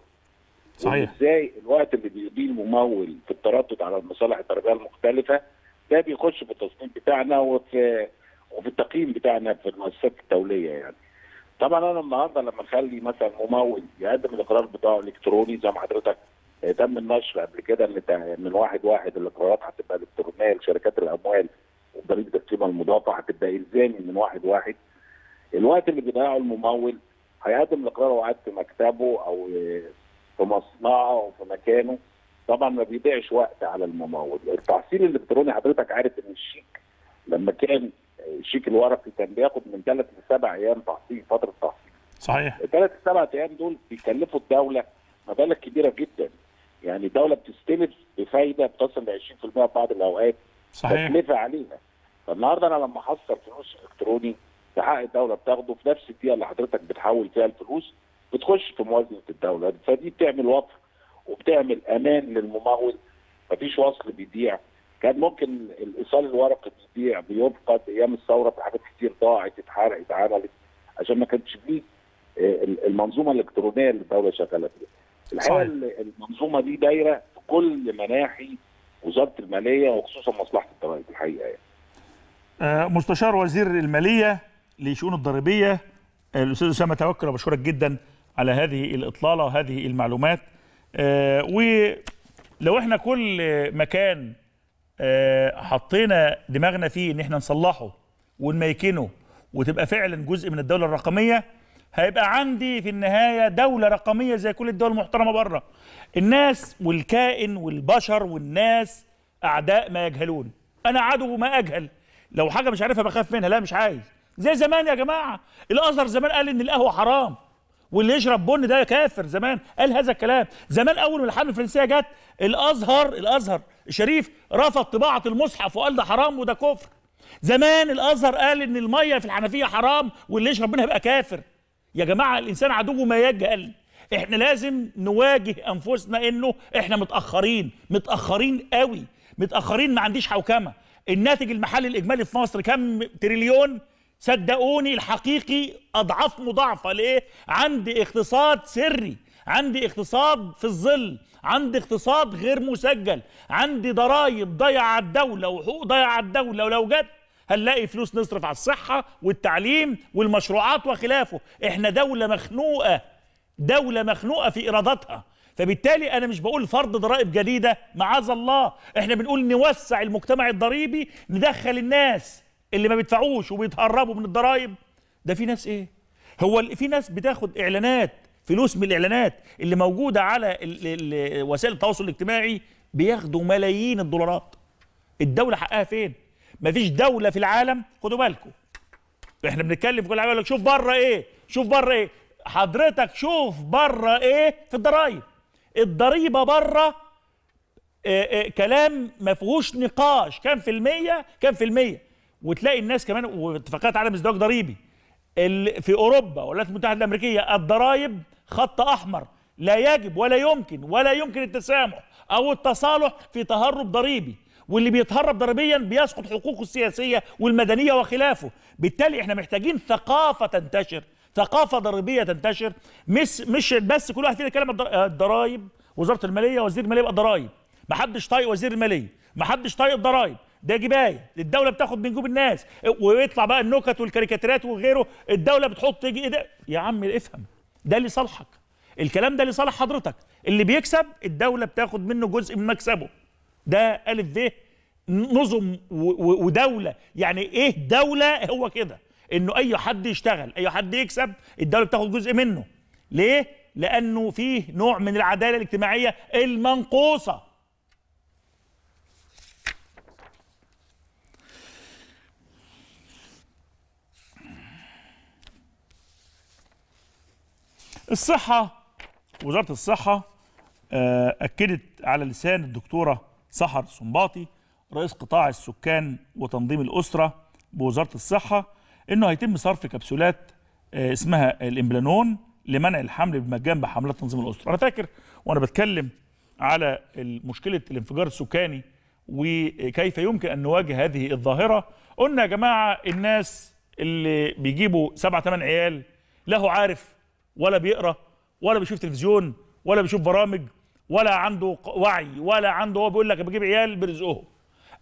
صحيح ازاي الوقت اللي بيقضيه الممول في التردد على المصالح الضريبيه المختلفه ده بيخش في التصنيف بتاعنا وفي وفي التقييم بتاعنا في المؤسسات الدوليه يعني. طبعا انا النهارده لما اخلي مثلا ممول يقدم الاقرار بتاعه الكتروني زي ما حضرتك آه، تم النشر قبل كده ان من واحد واحد الاقرارات هتبقى الكترونيه لشركات الاموال وضريبه القيمه المضافه هتبقى الزامي من واحد واحد الوقت اللي بيضيعه الممول هيقدم الاقرار وقعد في مكتبه او آه، في مصنعه او في مكانه طبعا ما بيضيعش وقت على الممول التحصيل الالكتروني حضرتك عارف ان الشيك لما كان الشيك الورقي كان بياخد من ثلاث لسبع ايام تحصيل فتره تحصيل صحيح الثلاث لسبع ايام دول بيكلفوا الدوله مبالغ كبيره جدا يعني الدوله بتستلف بفايده بتصل ل 20% في بعض الاوقات صحيح تكلفه علينا فالنهارده انا لما احصل فلوس الكتروني في حق الدوله بتاخده في نفس الدقيقه اللي حضرتك بتحول فيها الفلوس بتخش في موازنه الدوله فدي بتعمل وفر وبتعمل امان للممول مفيش وصل بيضيع كان ممكن الايصال الورقي تضيع بيفقد ايام الثوره في حاجات كتير ضاعت اتحرقت اتعملت عشان ما كانش فيه آه، المنظومه الالكترونيه اللي الدوله شغاله بيها. الحقيقه المنظومه دي دايره في كل مناحي وزاره الماليه وخصوصا مصلحه الضرائب الحقيقه يعني. آه، مستشار وزير الماليه لشؤون الضريبيه آه، الاستاذ اسامه توكل بشكرك جدا على هذه الاطلاله وهذه المعلومات ولو احنا كل مكان آه، حطينا دماغنا فيه ان احنا نصلحه ونميكنه وتبقى فعلا جزء من الدوله الرقميه هيبقى عندي في النهايه دوله رقميه زي كل الدول المحترمه بره الناس والكائن والبشر والناس اعداء ما يجهلون انا عدو ما اجهل لو حاجه مش عارفها بخاف منها لا مش عايز زي زمان يا جماعه الازهر زمان قال ان القهوه حرام واللي يشرب بن ده كافر زمان قال هذا الكلام زمان اول ما الحمله الفرنسيه جت الازهر الازهر شريف رفض طباعه المصحف وقال ده حرام وده كفر زمان الازهر قال ان الميه في الحنفيه حرام واللي يشرب منها يبقى كافر يا جماعه الانسان عدوه ما يجهل احنا لازم نواجه انفسنا انه احنا متاخرين متاخرين قوي متاخرين ما عنديش حوكمه الناتج المحلي الاجمالي في مصر كم تريليون صدقوني الحقيقي اضعاف مضاعفه ليه عندي اقتصاد سري عندي اقتصاد في الظل عندي اقتصاد غير مسجل عندي ضرائب ضايعه على الدوله وحقوق ضايعه على الدوله ولو جت هنلاقي فلوس نصرف على الصحه والتعليم والمشروعات وخلافه احنا دوله مخنوقه دوله مخنوقه في ارادتها فبالتالي انا مش بقول فرض ضرائب جديده معاذ الله احنا بنقول نوسع المجتمع الضريبي ندخل الناس اللي ما بيدفعوش وبيتهربوا من الضرائب ده في ناس ايه هو في ناس بتاخد اعلانات فلوس من الاعلانات اللي موجوده على وسائل التواصل الاجتماعي بياخدوا ملايين الدولارات الدوله حقها فين مفيش دوله في العالم خدوا بالكم احنا بنتكلم في كل حاجه يقول لك شوف بره ايه شوف بره ايه حضرتك شوف بره ايه في الضرايب الضريبه بره إيه إيه كلام ما فيهوش نقاش كام في المية كام في المية وتلاقي الناس كمان واتفاقات عدم ازدواج ضريبي في اوروبا والولايات المتحده الامريكيه الضرايب خط احمر لا يجب ولا يمكن ولا يمكن التسامح او التصالح في تهرب ضريبي واللي بيتهرب ضريبيا بيسقط حقوقه السياسيه والمدنيه وخلافه بالتالي احنا محتاجين ثقافه تنتشر ثقافه ضريبيه تنتشر مش مش بس كل واحد فينا يتكلم الضرايب وزاره الماليه وزير الماليه يبقى ضرايب محدش طايق وزير الماليه محدش طايق الضرايب ده جبايه الدوله بتاخد من جوب الناس ويطلع بقى النكت والكاريكاتيرات وغيره الدوله بتحط ايه ده يا عم افهم ده لصالحك الكلام ده لصالح حضرتك اللي بيكسب الدوله بتاخد منه جزء من مكسبه ده الف ب نظم ودوله يعني ايه دوله هو كده انه اي حد يشتغل اي حد يكسب الدوله بتاخد جزء منه ليه لانه فيه نوع من العداله الاجتماعيه المنقوصه الصحه وزاره الصحه آه، اكدت على لسان الدكتوره سحر صنباطي رئيس قطاع السكان وتنظيم الاسره بوزاره الصحه انه هيتم صرف كبسولات آه، اسمها الامبلانون لمنع الحمل بالمجان بحملات تنظيم الاسره انا فاكر وانا بتكلم على مشكله الانفجار السكاني وكيف يمكن ان نواجه هذه الظاهره قلنا يا جماعه الناس اللي بيجيبوا سبعة ثمان عيال له عارف ولا بيقرا ولا بيشوف تلفزيون ولا بيشوف برامج ولا عنده وعي ولا عنده هو بيقول لك بجيب عيال برزقهم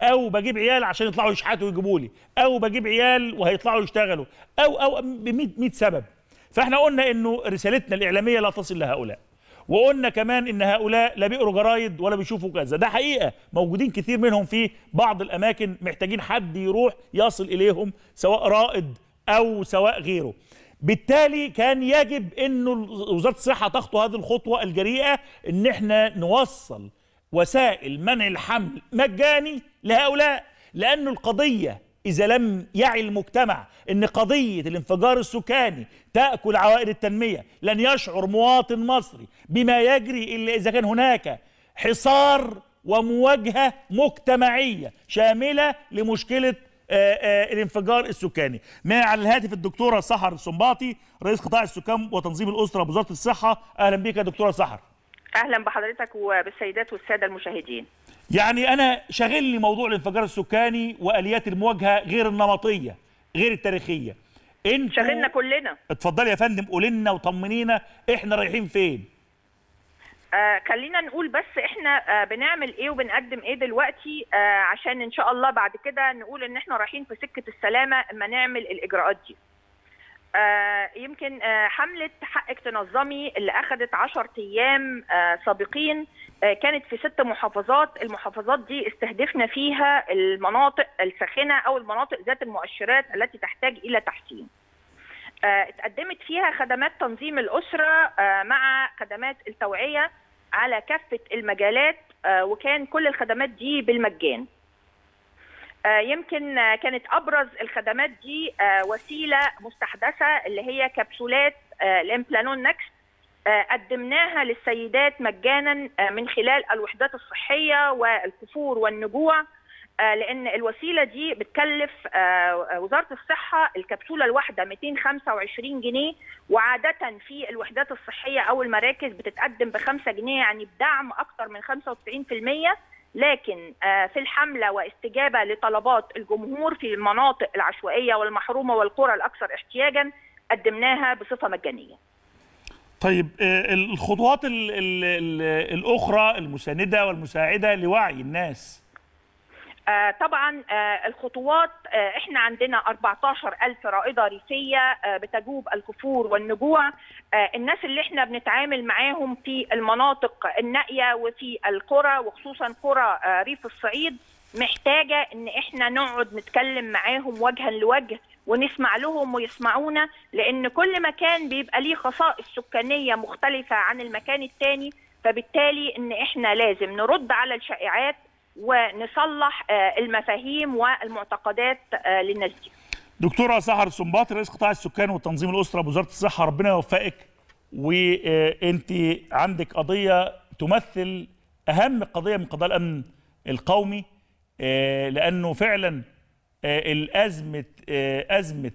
او بجيب عيال عشان يطلعوا يشحتوا ويجيبوا لي او بجيب عيال وهيطلعوا يشتغلوا او او ب 100 سبب فاحنا قلنا انه رسالتنا الاعلاميه لا تصل لهؤلاء وقلنا كمان ان هؤلاء لا بيقروا جرايد ولا بيشوفوا كذا ده حقيقه موجودين كثير منهم في بعض الاماكن محتاجين حد يروح يصل اليهم سواء رائد او سواء غيره بالتالي كان يجب انه وزاره الصحه تخطو هذه الخطوه الجريئه ان احنا نوصل وسائل منع الحمل مجاني لهؤلاء لان القضيه اذا لم يعي المجتمع ان قضيه الانفجار السكاني تاكل عوائد التنميه لن يشعر مواطن مصري بما يجري الا اذا كان هناك حصار ومواجهه مجتمعيه شامله لمشكله آه، آه، الانفجار السكاني مع الهاتف الدكتوره سحر صنباطي رئيس قطاع السكان وتنظيم الاسره بوزاره الصحه اهلا بك يا دكتوره سحر اهلا بحضرتك وبالسيدات والساده المشاهدين يعني انا شاغلني موضوع الانفجار السكاني واليات المواجهه غير النمطيه غير التاريخيه انت شاغلنا كلنا اتفضلي يا فندم قولي لنا وطمنينا احنا رايحين فين آه خلينا نقول بس احنا آه بنعمل ايه وبنقدم ايه دلوقتي آه عشان ان شاء الله بعد كده نقول ان احنا رايحين في سكه السلامه اما نعمل الاجراءات دي. آه يمكن آه حمله حقك تنظمي اللي اخذت 10 ايام آه سابقين آه كانت في ست محافظات، المحافظات دي استهدفنا فيها المناطق الساخنه او المناطق ذات المؤشرات التي تحتاج الى تحسين. آه، اتقدمت فيها خدمات تنظيم الاسره آه، مع خدمات التوعيه على كافه المجالات آه، وكان كل الخدمات دي بالمجان. يمكن كانت ابرز الخدمات دي وسيله مستحدثه اللي هي كبسولات الامبلانون نكست قدمناها للسيدات مجانا من خلال الوحدات الصحيه والكفور والنجوع آه، لان الوسيله دي بتكلف آه، وزاره الصحه الكبسوله الواحده 225 جنيه وعاده في الوحدات الصحيه او المراكز بتتقدم ب 5 جنيه يعني بدعم اكثر من 95% لكن آه، في الحملة واستجابة لطلبات الجمهور في المناطق العشوائية والمحرومة والقرى الأكثر احتياجا قدمناها بصفة مجانية طيب الخطوات ال ال الأخرى المساندة والمساعدة لوعي الناس آه، طبعا آه، الخطوات آه، احنا عندنا 14 ألف رائدة ريفية بتجوب الكفور والنجوع الناس اللي احنا بنتعامل معاهم في المناطق النائية وفي القرى وخصوصا قرى ريف الصعيد محتاجة ان احنا نقعد نتكلم معاهم وجها لوجه ونسمع لهم ويسمعونا لان كل مكان بيبقى ليه خصائص سكانية مختلفة عن المكان الثاني فبالتالي ان احنا لازم نرد على الشائعات ونصلح آه، المفاهيم والمعتقدات آه، للناس دي. دكتوره سحر سنباط رئيس قطاع السكان وتنظيم الاسره بوزاره الصحه ربنا يوفقك وانت عندك قضيه تمثل اهم قضيه من قضايا الامن القومي آه، لانه فعلا الازمه ازمه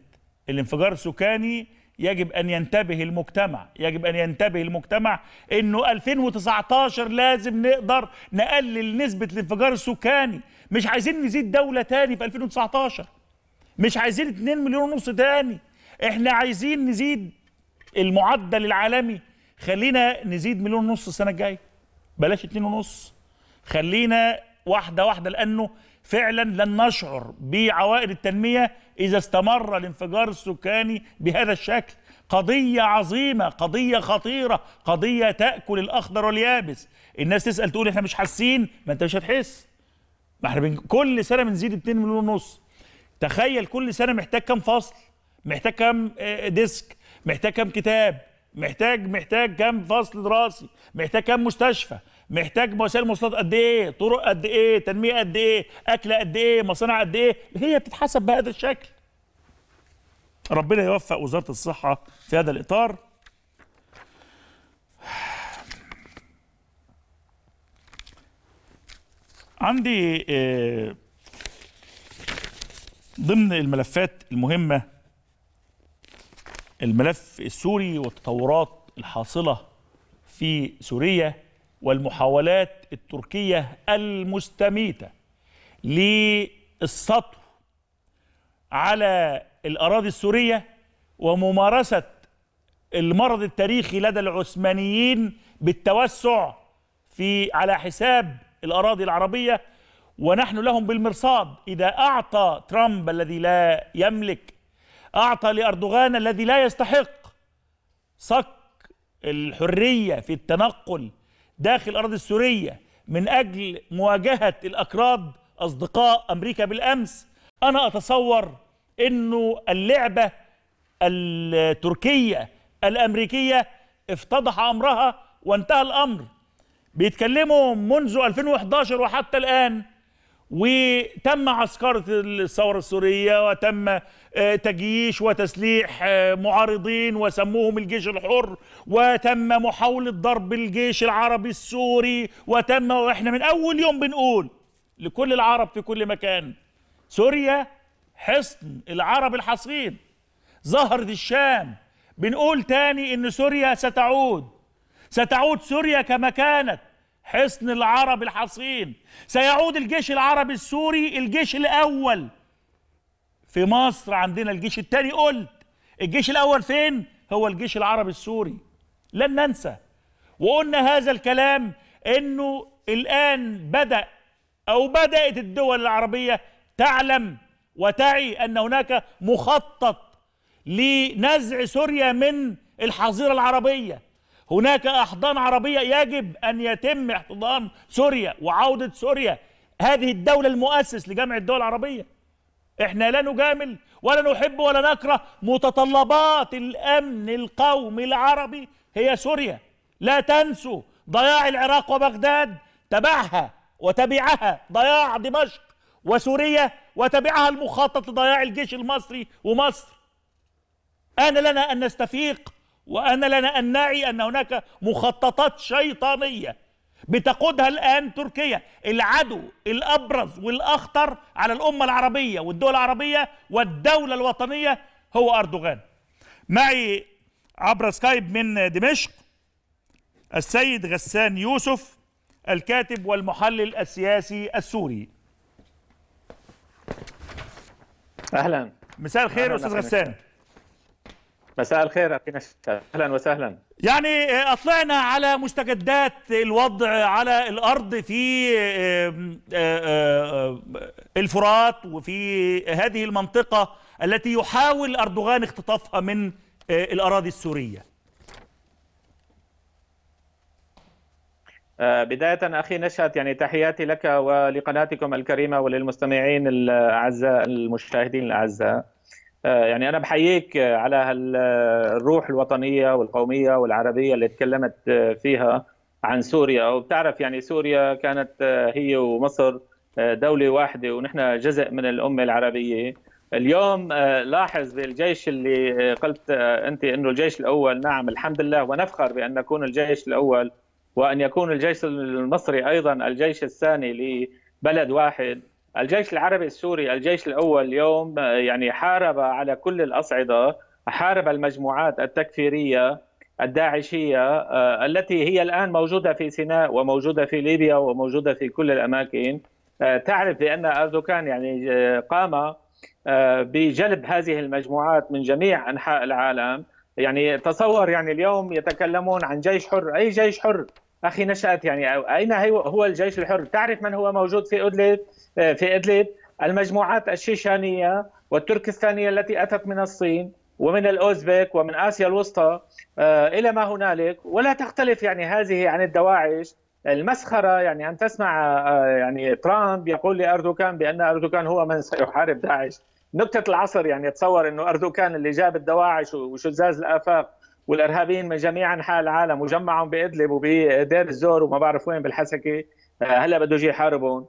الانفجار السكاني يجب أن ينتبه المجتمع يجب أن ينتبه المجتمع أنه 2019 لازم نقدر نقلل نسبة الانفجار السكاني مش عايزين نزيد دولة تاني في 2019 مش عايزين 2 مليون ونص تاني احنا عايزين نزيد المعدل العالمي خلينا نزيد مليون ونص السنة الجاية بلاش 2 ونص خلينا واحدة واحدة لأنه فعلا لن نشعر بعوائد التنمية إذا استمر الانفجار السكاني بهذا الشكل قضية عظيمة قضية خطيرة قضية تأكل الأخضر واليابس الناس تسأل تقول احنا مش حاسين ما انت مش هتحس ما احنا كل سنة بنزيد 2 مليون ونص تخيل كل سنة محتاج كام فصل محتاج كام آه، آه، ديسك محتاج كام كتاب محتاج محتاج كام فصل دراسي محتاج كام مستشفى محتاج وسائل مواصلات قد ايه طرق قد ايه تنميه قد ايه اكل قد ايه مصانع قد ايه هي بتتحسب بهذا الشكل ربنا يوفق وزاره الصحه في هذا الاطار عندي آه، ضمن الملفات المهمة الملف السوري والتطورات الحاصلة في سوريا والمحاولات التركية المستميتة للسطو على الأراضي السورية وممارسة المرض التاريخي لدى العثمانيين بالتوسع في على حساب الأراضي العربية ونحن لهم بالمرصاد إذا أعطى ترامب الذي لا يملك أعطى لأردوغان الذي لا يستحق صك الحرية في التنقل داخل الأراضي السورية من أجل مواجهة الأكراد أصدقاء أمريكا بالأمس أنا أتصور أنه اللعبة التركية الأمريكية افتضح أمرها وانتهى الأمر بيتكلموا منذ 2011 وحتى الآن وتم عسكرة الثورة السورية وتم آه، تجييش وتسليح آه، معارضين وسموهم الجيش الحر وتم محاولة ضرب الجيش العربي السوري وتم واحنا من أول يوم بنقول لكل العرب في كل مكان سوريا حصن العرب الحصين ظهرت الشام بنقول تاني إن سوريا ستعود ستعود سوريا كما كانت حصن العرب الحصين سيعود الجيش العربي السوري الجيش الأول في مصر عندنا الجيش الثاني قلت الجيش الأول فين هو الجيش العربي السوري لن ننسى وقلنا هذا الكلام أنه الآن بدأ أو بدأت الدول العربية تعلم وتعي أن هناك مخطط لنزع سوريا من الحظيرة العربية هناك أحضان عربية يجب أن يتم احتضان سوريا وعودة سوريا هذه الدولة المؤسس لجامعة الدول العربية احنا لا نجامل ولا نحب ولا نكره متطلبات الأمن القومي العربي هي سوريا لا تنسوا ضياع العراق وبغداد تبعها وتبعها ضياع دمشق وسوريا وتبعها المخطط لضياع الجيش المصري ومصر آن لنا أن نستفيق وأنا لنا أن نعي أن هناك مخططات شيطانية بتقودها الآن تركيا العدو الأبرز والأخطر على الأمة العربية والدول العربية والدولة الوطنية هو أردوغان معي عبر سكايب من دمشق السيد غسان يوسف الكاتب والمحلل السياسي السوري أهلا مساء الخير أهلاً أستاذ غسان مساء الخير اخي اهلا وسهلا يعني آه، اطلعنا على مستجدات الوضع على الارض في آه، آه، الفرات وفي هذه المنطقه التي يحاول اردوغان اختطافها من الاراضي السوريه بداية أخي نشأت يعني تحياتي لك ولقناتكم الكريمة وللمستمعين الأعزاء المشاهدين الأعزاء آه، يعني انا بحييك آه، على الروح الوطنيه والقوميه والعربيه اللي تكلمت آه، فيها عن سوريا وبتعرف يعني سوريا كانت هي ومصر دوله واحده ونحن جزء من الامه العربيه اليوم لاحظ بالجيش اللي قلت انت انه الجيش الاول نعم الحمد لله ونفخر بان نكون الجيش الاول وان يكون الجيش المصري ايضا الجيش الثاني لبلد واحد الجيش العربي السوري الجيش الأول اليوم يعني حارب على كل الأصعدة حارب المجموعات التكفيرية الداعشية آه، التي هي الآن موجودة في سيناء وموجودة في ليبيا وموجودة في كل الأماكن آه، تعرف بأن أردوغان يعني آه، قام بجلب هذه المجموعات من جميع أنحاء العالم يعني تصور يعني اليوم يتكلمون عن جيش حر أي جيش حر اخي نشات يعني اين هو الجيش الحر؟ تعرف من هو موجود في ادلب في ادلب؟ المجموعات الشيشانيه والتركستانيه التي اتت من الصين ومن الاوزبك ومن اسيا الوسطى آه، الى ما هنالك ولا تختلف يعني هذه عن الدواعش المسخره يعني ان تسمع آه، يعني ترامب يقول لاردوغان بان اردوغان هو من سيحارب داعش نكته العصر يعني تصور انه اردوغان اللي جاب الدواعش وشزاز الافاق والارهابيين من جميع انحاء العالم وجمعهم بادلب وبدير الزور وما بعرف وين بالحسكه آه، هلا بده يجي يحاربهم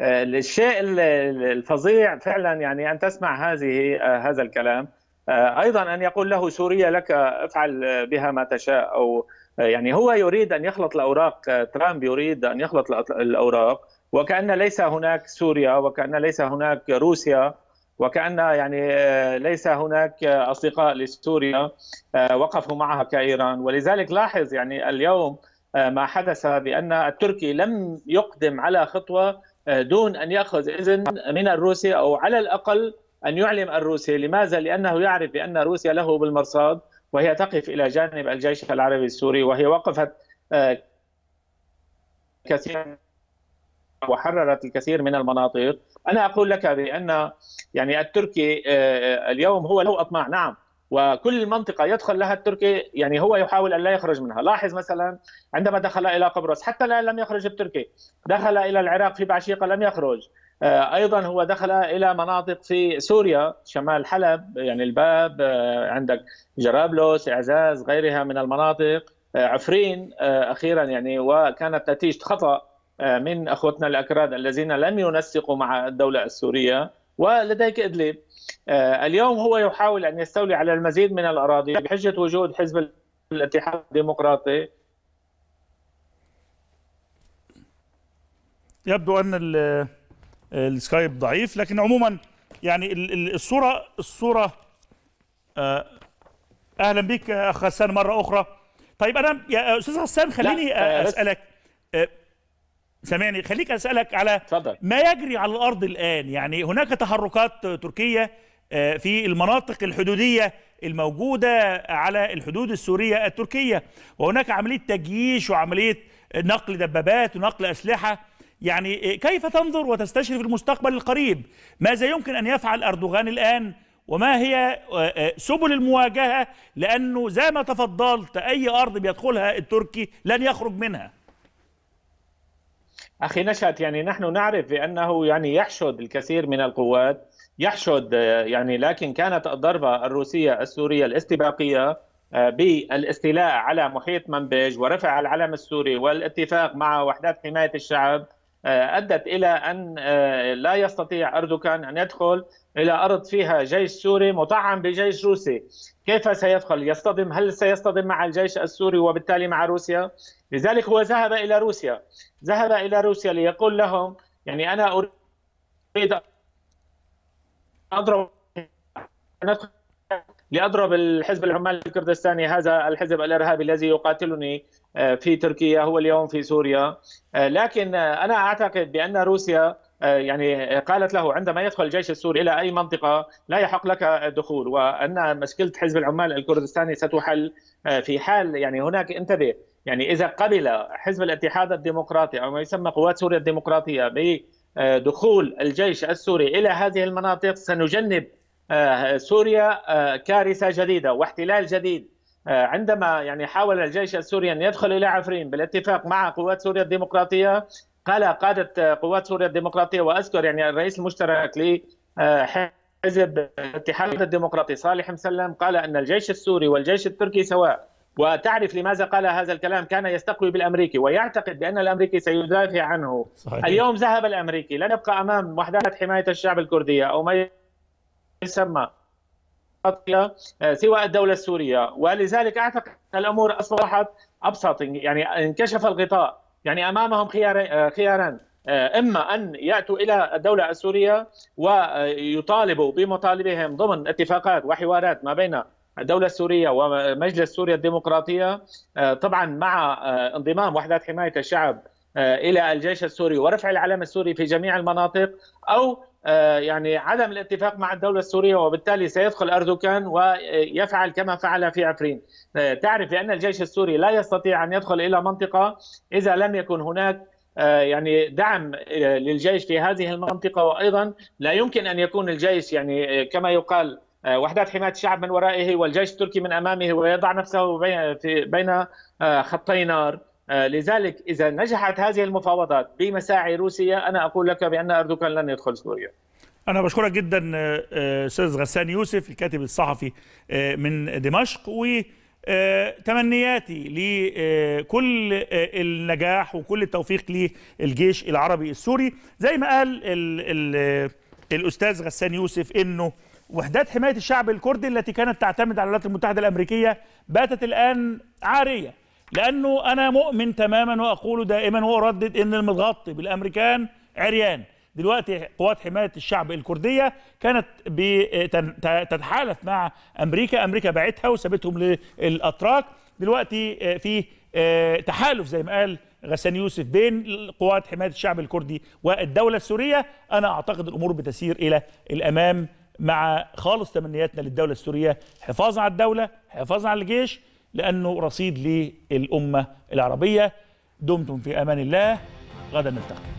آه، الشيء الفظيع فعلا يعني ان تسمع هذه آه، هذا الكلام ايضا ان يقول له سوريا لك افعل بها ما تشاء او يعني هو يريد ان يخلط الاوراق ترامب يريد ان يخلط الاوراق وكان ليس هناك سوريا وكان ليس هناك روسيا وكأن يعني آه، ليس هناك أصدقاء لسوريا آه، وقفوا معها كإيران ولذلك لاحظ يعني اليوم آه، ما حدث بأن التركي لم يقدم على خطوة دون أن يأخذ إذن من الروسي أو على الأقل أن يعلم الروسي لماذا؟ لأنه يعرف بأن روسيا له بالمرصاد وهي تقف إلى جانب الجيش العربي السوري وهي وقفت كثيرا وحررت الكثير من المناطق انا اقول لك بان يعني التركي آه، اليوم هو له اطماع نعم وكل منطقه يدخل لها التركي يعني هو يحاول ان لا يخرج منها، لاحظ مثلا عندما دخل الى قبرص حتى لا لم يخرج التركي دخل الى العراق في بعشيقه لم يخرج، آه، ايضا هو دخل الى مناطق في سوريا شمال حلب يعني الباب آه، عندك جرابلس اعزاز غيرها من المناطق عفرين اخيرا يعني وكانت نتيجه خطا آه، من اخوتنا الاكراد الذين لم ينسقوا مع الدوله السوريه ولديك ادلب آه، اليوم هو يحاول ان يستولي على المزيد من الاراضي بحجه وجود حزب الاتحاد الديمقراطي يبدو ان السكايب ضعيف لكن عموما يعني الصوره الصوره آه، اهلا بك اخ حسان مره اخرى طيب انا يا استاذ حسان خليني اسالك سامعني خليك اسالك على فضل. ما يجري على الارض الان يعني هناك تحركات تركيه آه، في المناطق الحدوديه الموجوده على الحدود السوريه التركيه وهناك عمليه تجييش وعمليه نقل دبابات ونقل اسلحه يعني آه، كيف تنظر وتستشرف المستقبل القريب ماذا يمكن ان يفعل اردوغان الان وما هي آه، سبل المواجهه لانه زي ما تفضلت اي ارض بيدخلها التركي لن يخرج منها اخي نشأت يعني نحن نعرف بانه يعني يحشد الكثير من القوات يحشد آه، يعني لكن كانت الضربه الروسيه السوريه الاستباقيه آه، بالاستيلاء على محيط منبج ورفع العلم السوري والاتفاق مع وحدات حمايه الشعب آه، ادت الى ان لا يستطيع اردوغان ان يدخل إلى أرض فيها جيش سوري مطعم بجيش روسي كيف سيدخل يصطدم هل سيصطدم مع الجيش السوري وبالتالي مع روسيا لذلك هو ذهب إلى روسيا ذهب إلى روسيا ليقول لهم يعني أنا أريد أضرب لأضرب الحزب العمال الكردستاني هذا الحزب الإرهابي الذي يقاتلني آه، في تركيا هو اليوم في سوريا آه، لكن آه، أنا أعتقد بأن روسيا آه، يعني قالت له عندما يدخل الجيش السوري الى اي منطقه لا يحق لك الدخول وان مشكله حزب العمال الكردستاني ستحل آه، في حال يعني هناك انتبه يعني اذا قبل حزب الاتحاد الديمقراطي او ما يسمى قوات سوريا الديمقراطيه بدخول الجيش السوري الى هذه المناطق سنجنب آه، سوريا كارثه جديده واحتلال جديد عندما يعني حاول الجيش السوري ان يدخل الى عفرين بالاتفاق مع قوات سوريا الديمقراطيه قال قادة قوات سوريا الديمقراطية وأذكر يعني الرئيس المشترك لحزب اتحاد الديمقراطي صالح مسلم قال أن الجيش السوري والجيش التركي سواء وتعرف لماذا قال هذا الكلام كان يستقوي بالامريكي ويعتقد بان الامريكي سيدافع عنه صحيح. اليوم ذهب الامريكي لن يبقى امام وحدات حمايه الشعب الكرديه او ما يسمى آه، سوى الدوله السوريه ولذلك اعتقد الامور اصبحت ابسط يعني انكشف الغطاء يعني امامهم خيارين آه، آه، اما ان ياتوا الى الدوله السوريه ويطالبوا بمطالبهم ضمن اتفاقات وحوارات ما بين الدولة السورية ومجلس سوريا الديمقراطية آه، طبعا مع انضمام وحدات حماية الشعب إلى الجيش السوري ورفع العلم السوري في جميع المناطق أو آه، يعني عدم الاتفاق مع الدولة السورية وبالتالي سيدخل أردوغان ويفعل كما فعل في عفرين آه، تعرف أن الجيش السوري لا يستطيع أن يدخل إلى منطقة إذا لم يكن هناك آه، يعني دعم للجيش في هذه المنطقة وأيضا لا يمكن أن يكون الجيش يعني كما يقال وحدات حماية الشعب من ورائه والجيش التركي من أمامه ويضع نفسه بين خطي نار آه، لذلك إذا نجحت هذه المفاوضات بمساعي روسيا أنا أقول لك بأن أردوغان لن يدخل سوريا أنا بشكرك جدا آه، آه، أستاذ غسان يوسف الكاتب الصحفي من دمشق و تمنياتي لكل النجاح وكل التوفيق للجيش العربي السوري زي ما قال ال ال الأستاذ غسان يوسف أنه وحدات حماية الشعب الكردي التي كانت تعتمد على الولايات المتحدة الأمريكية باتت الآن عارية لانه انا مؤمن تماما واقول دائما واردد ان المتغطي بالامريكان عريان دلوقتي قوات حمايه الشعب الكرديه كانت تتحالف مع امريكا امريكا باعتها وسابتهم للاتراك دلوقتي آه، في آه، تحالف زي ما قال غسان يوسف بين قوات حمايه الشعب الكردي والدوله السوريه انا اعتقد الامور بتسير الى الامام مع خالص تمنياتنا للدوله السوريه حفاظا على الدوله حفاظا على الجيش لأنه رصيد للأمة العربية دمتم في أمان الله غدا نلتقي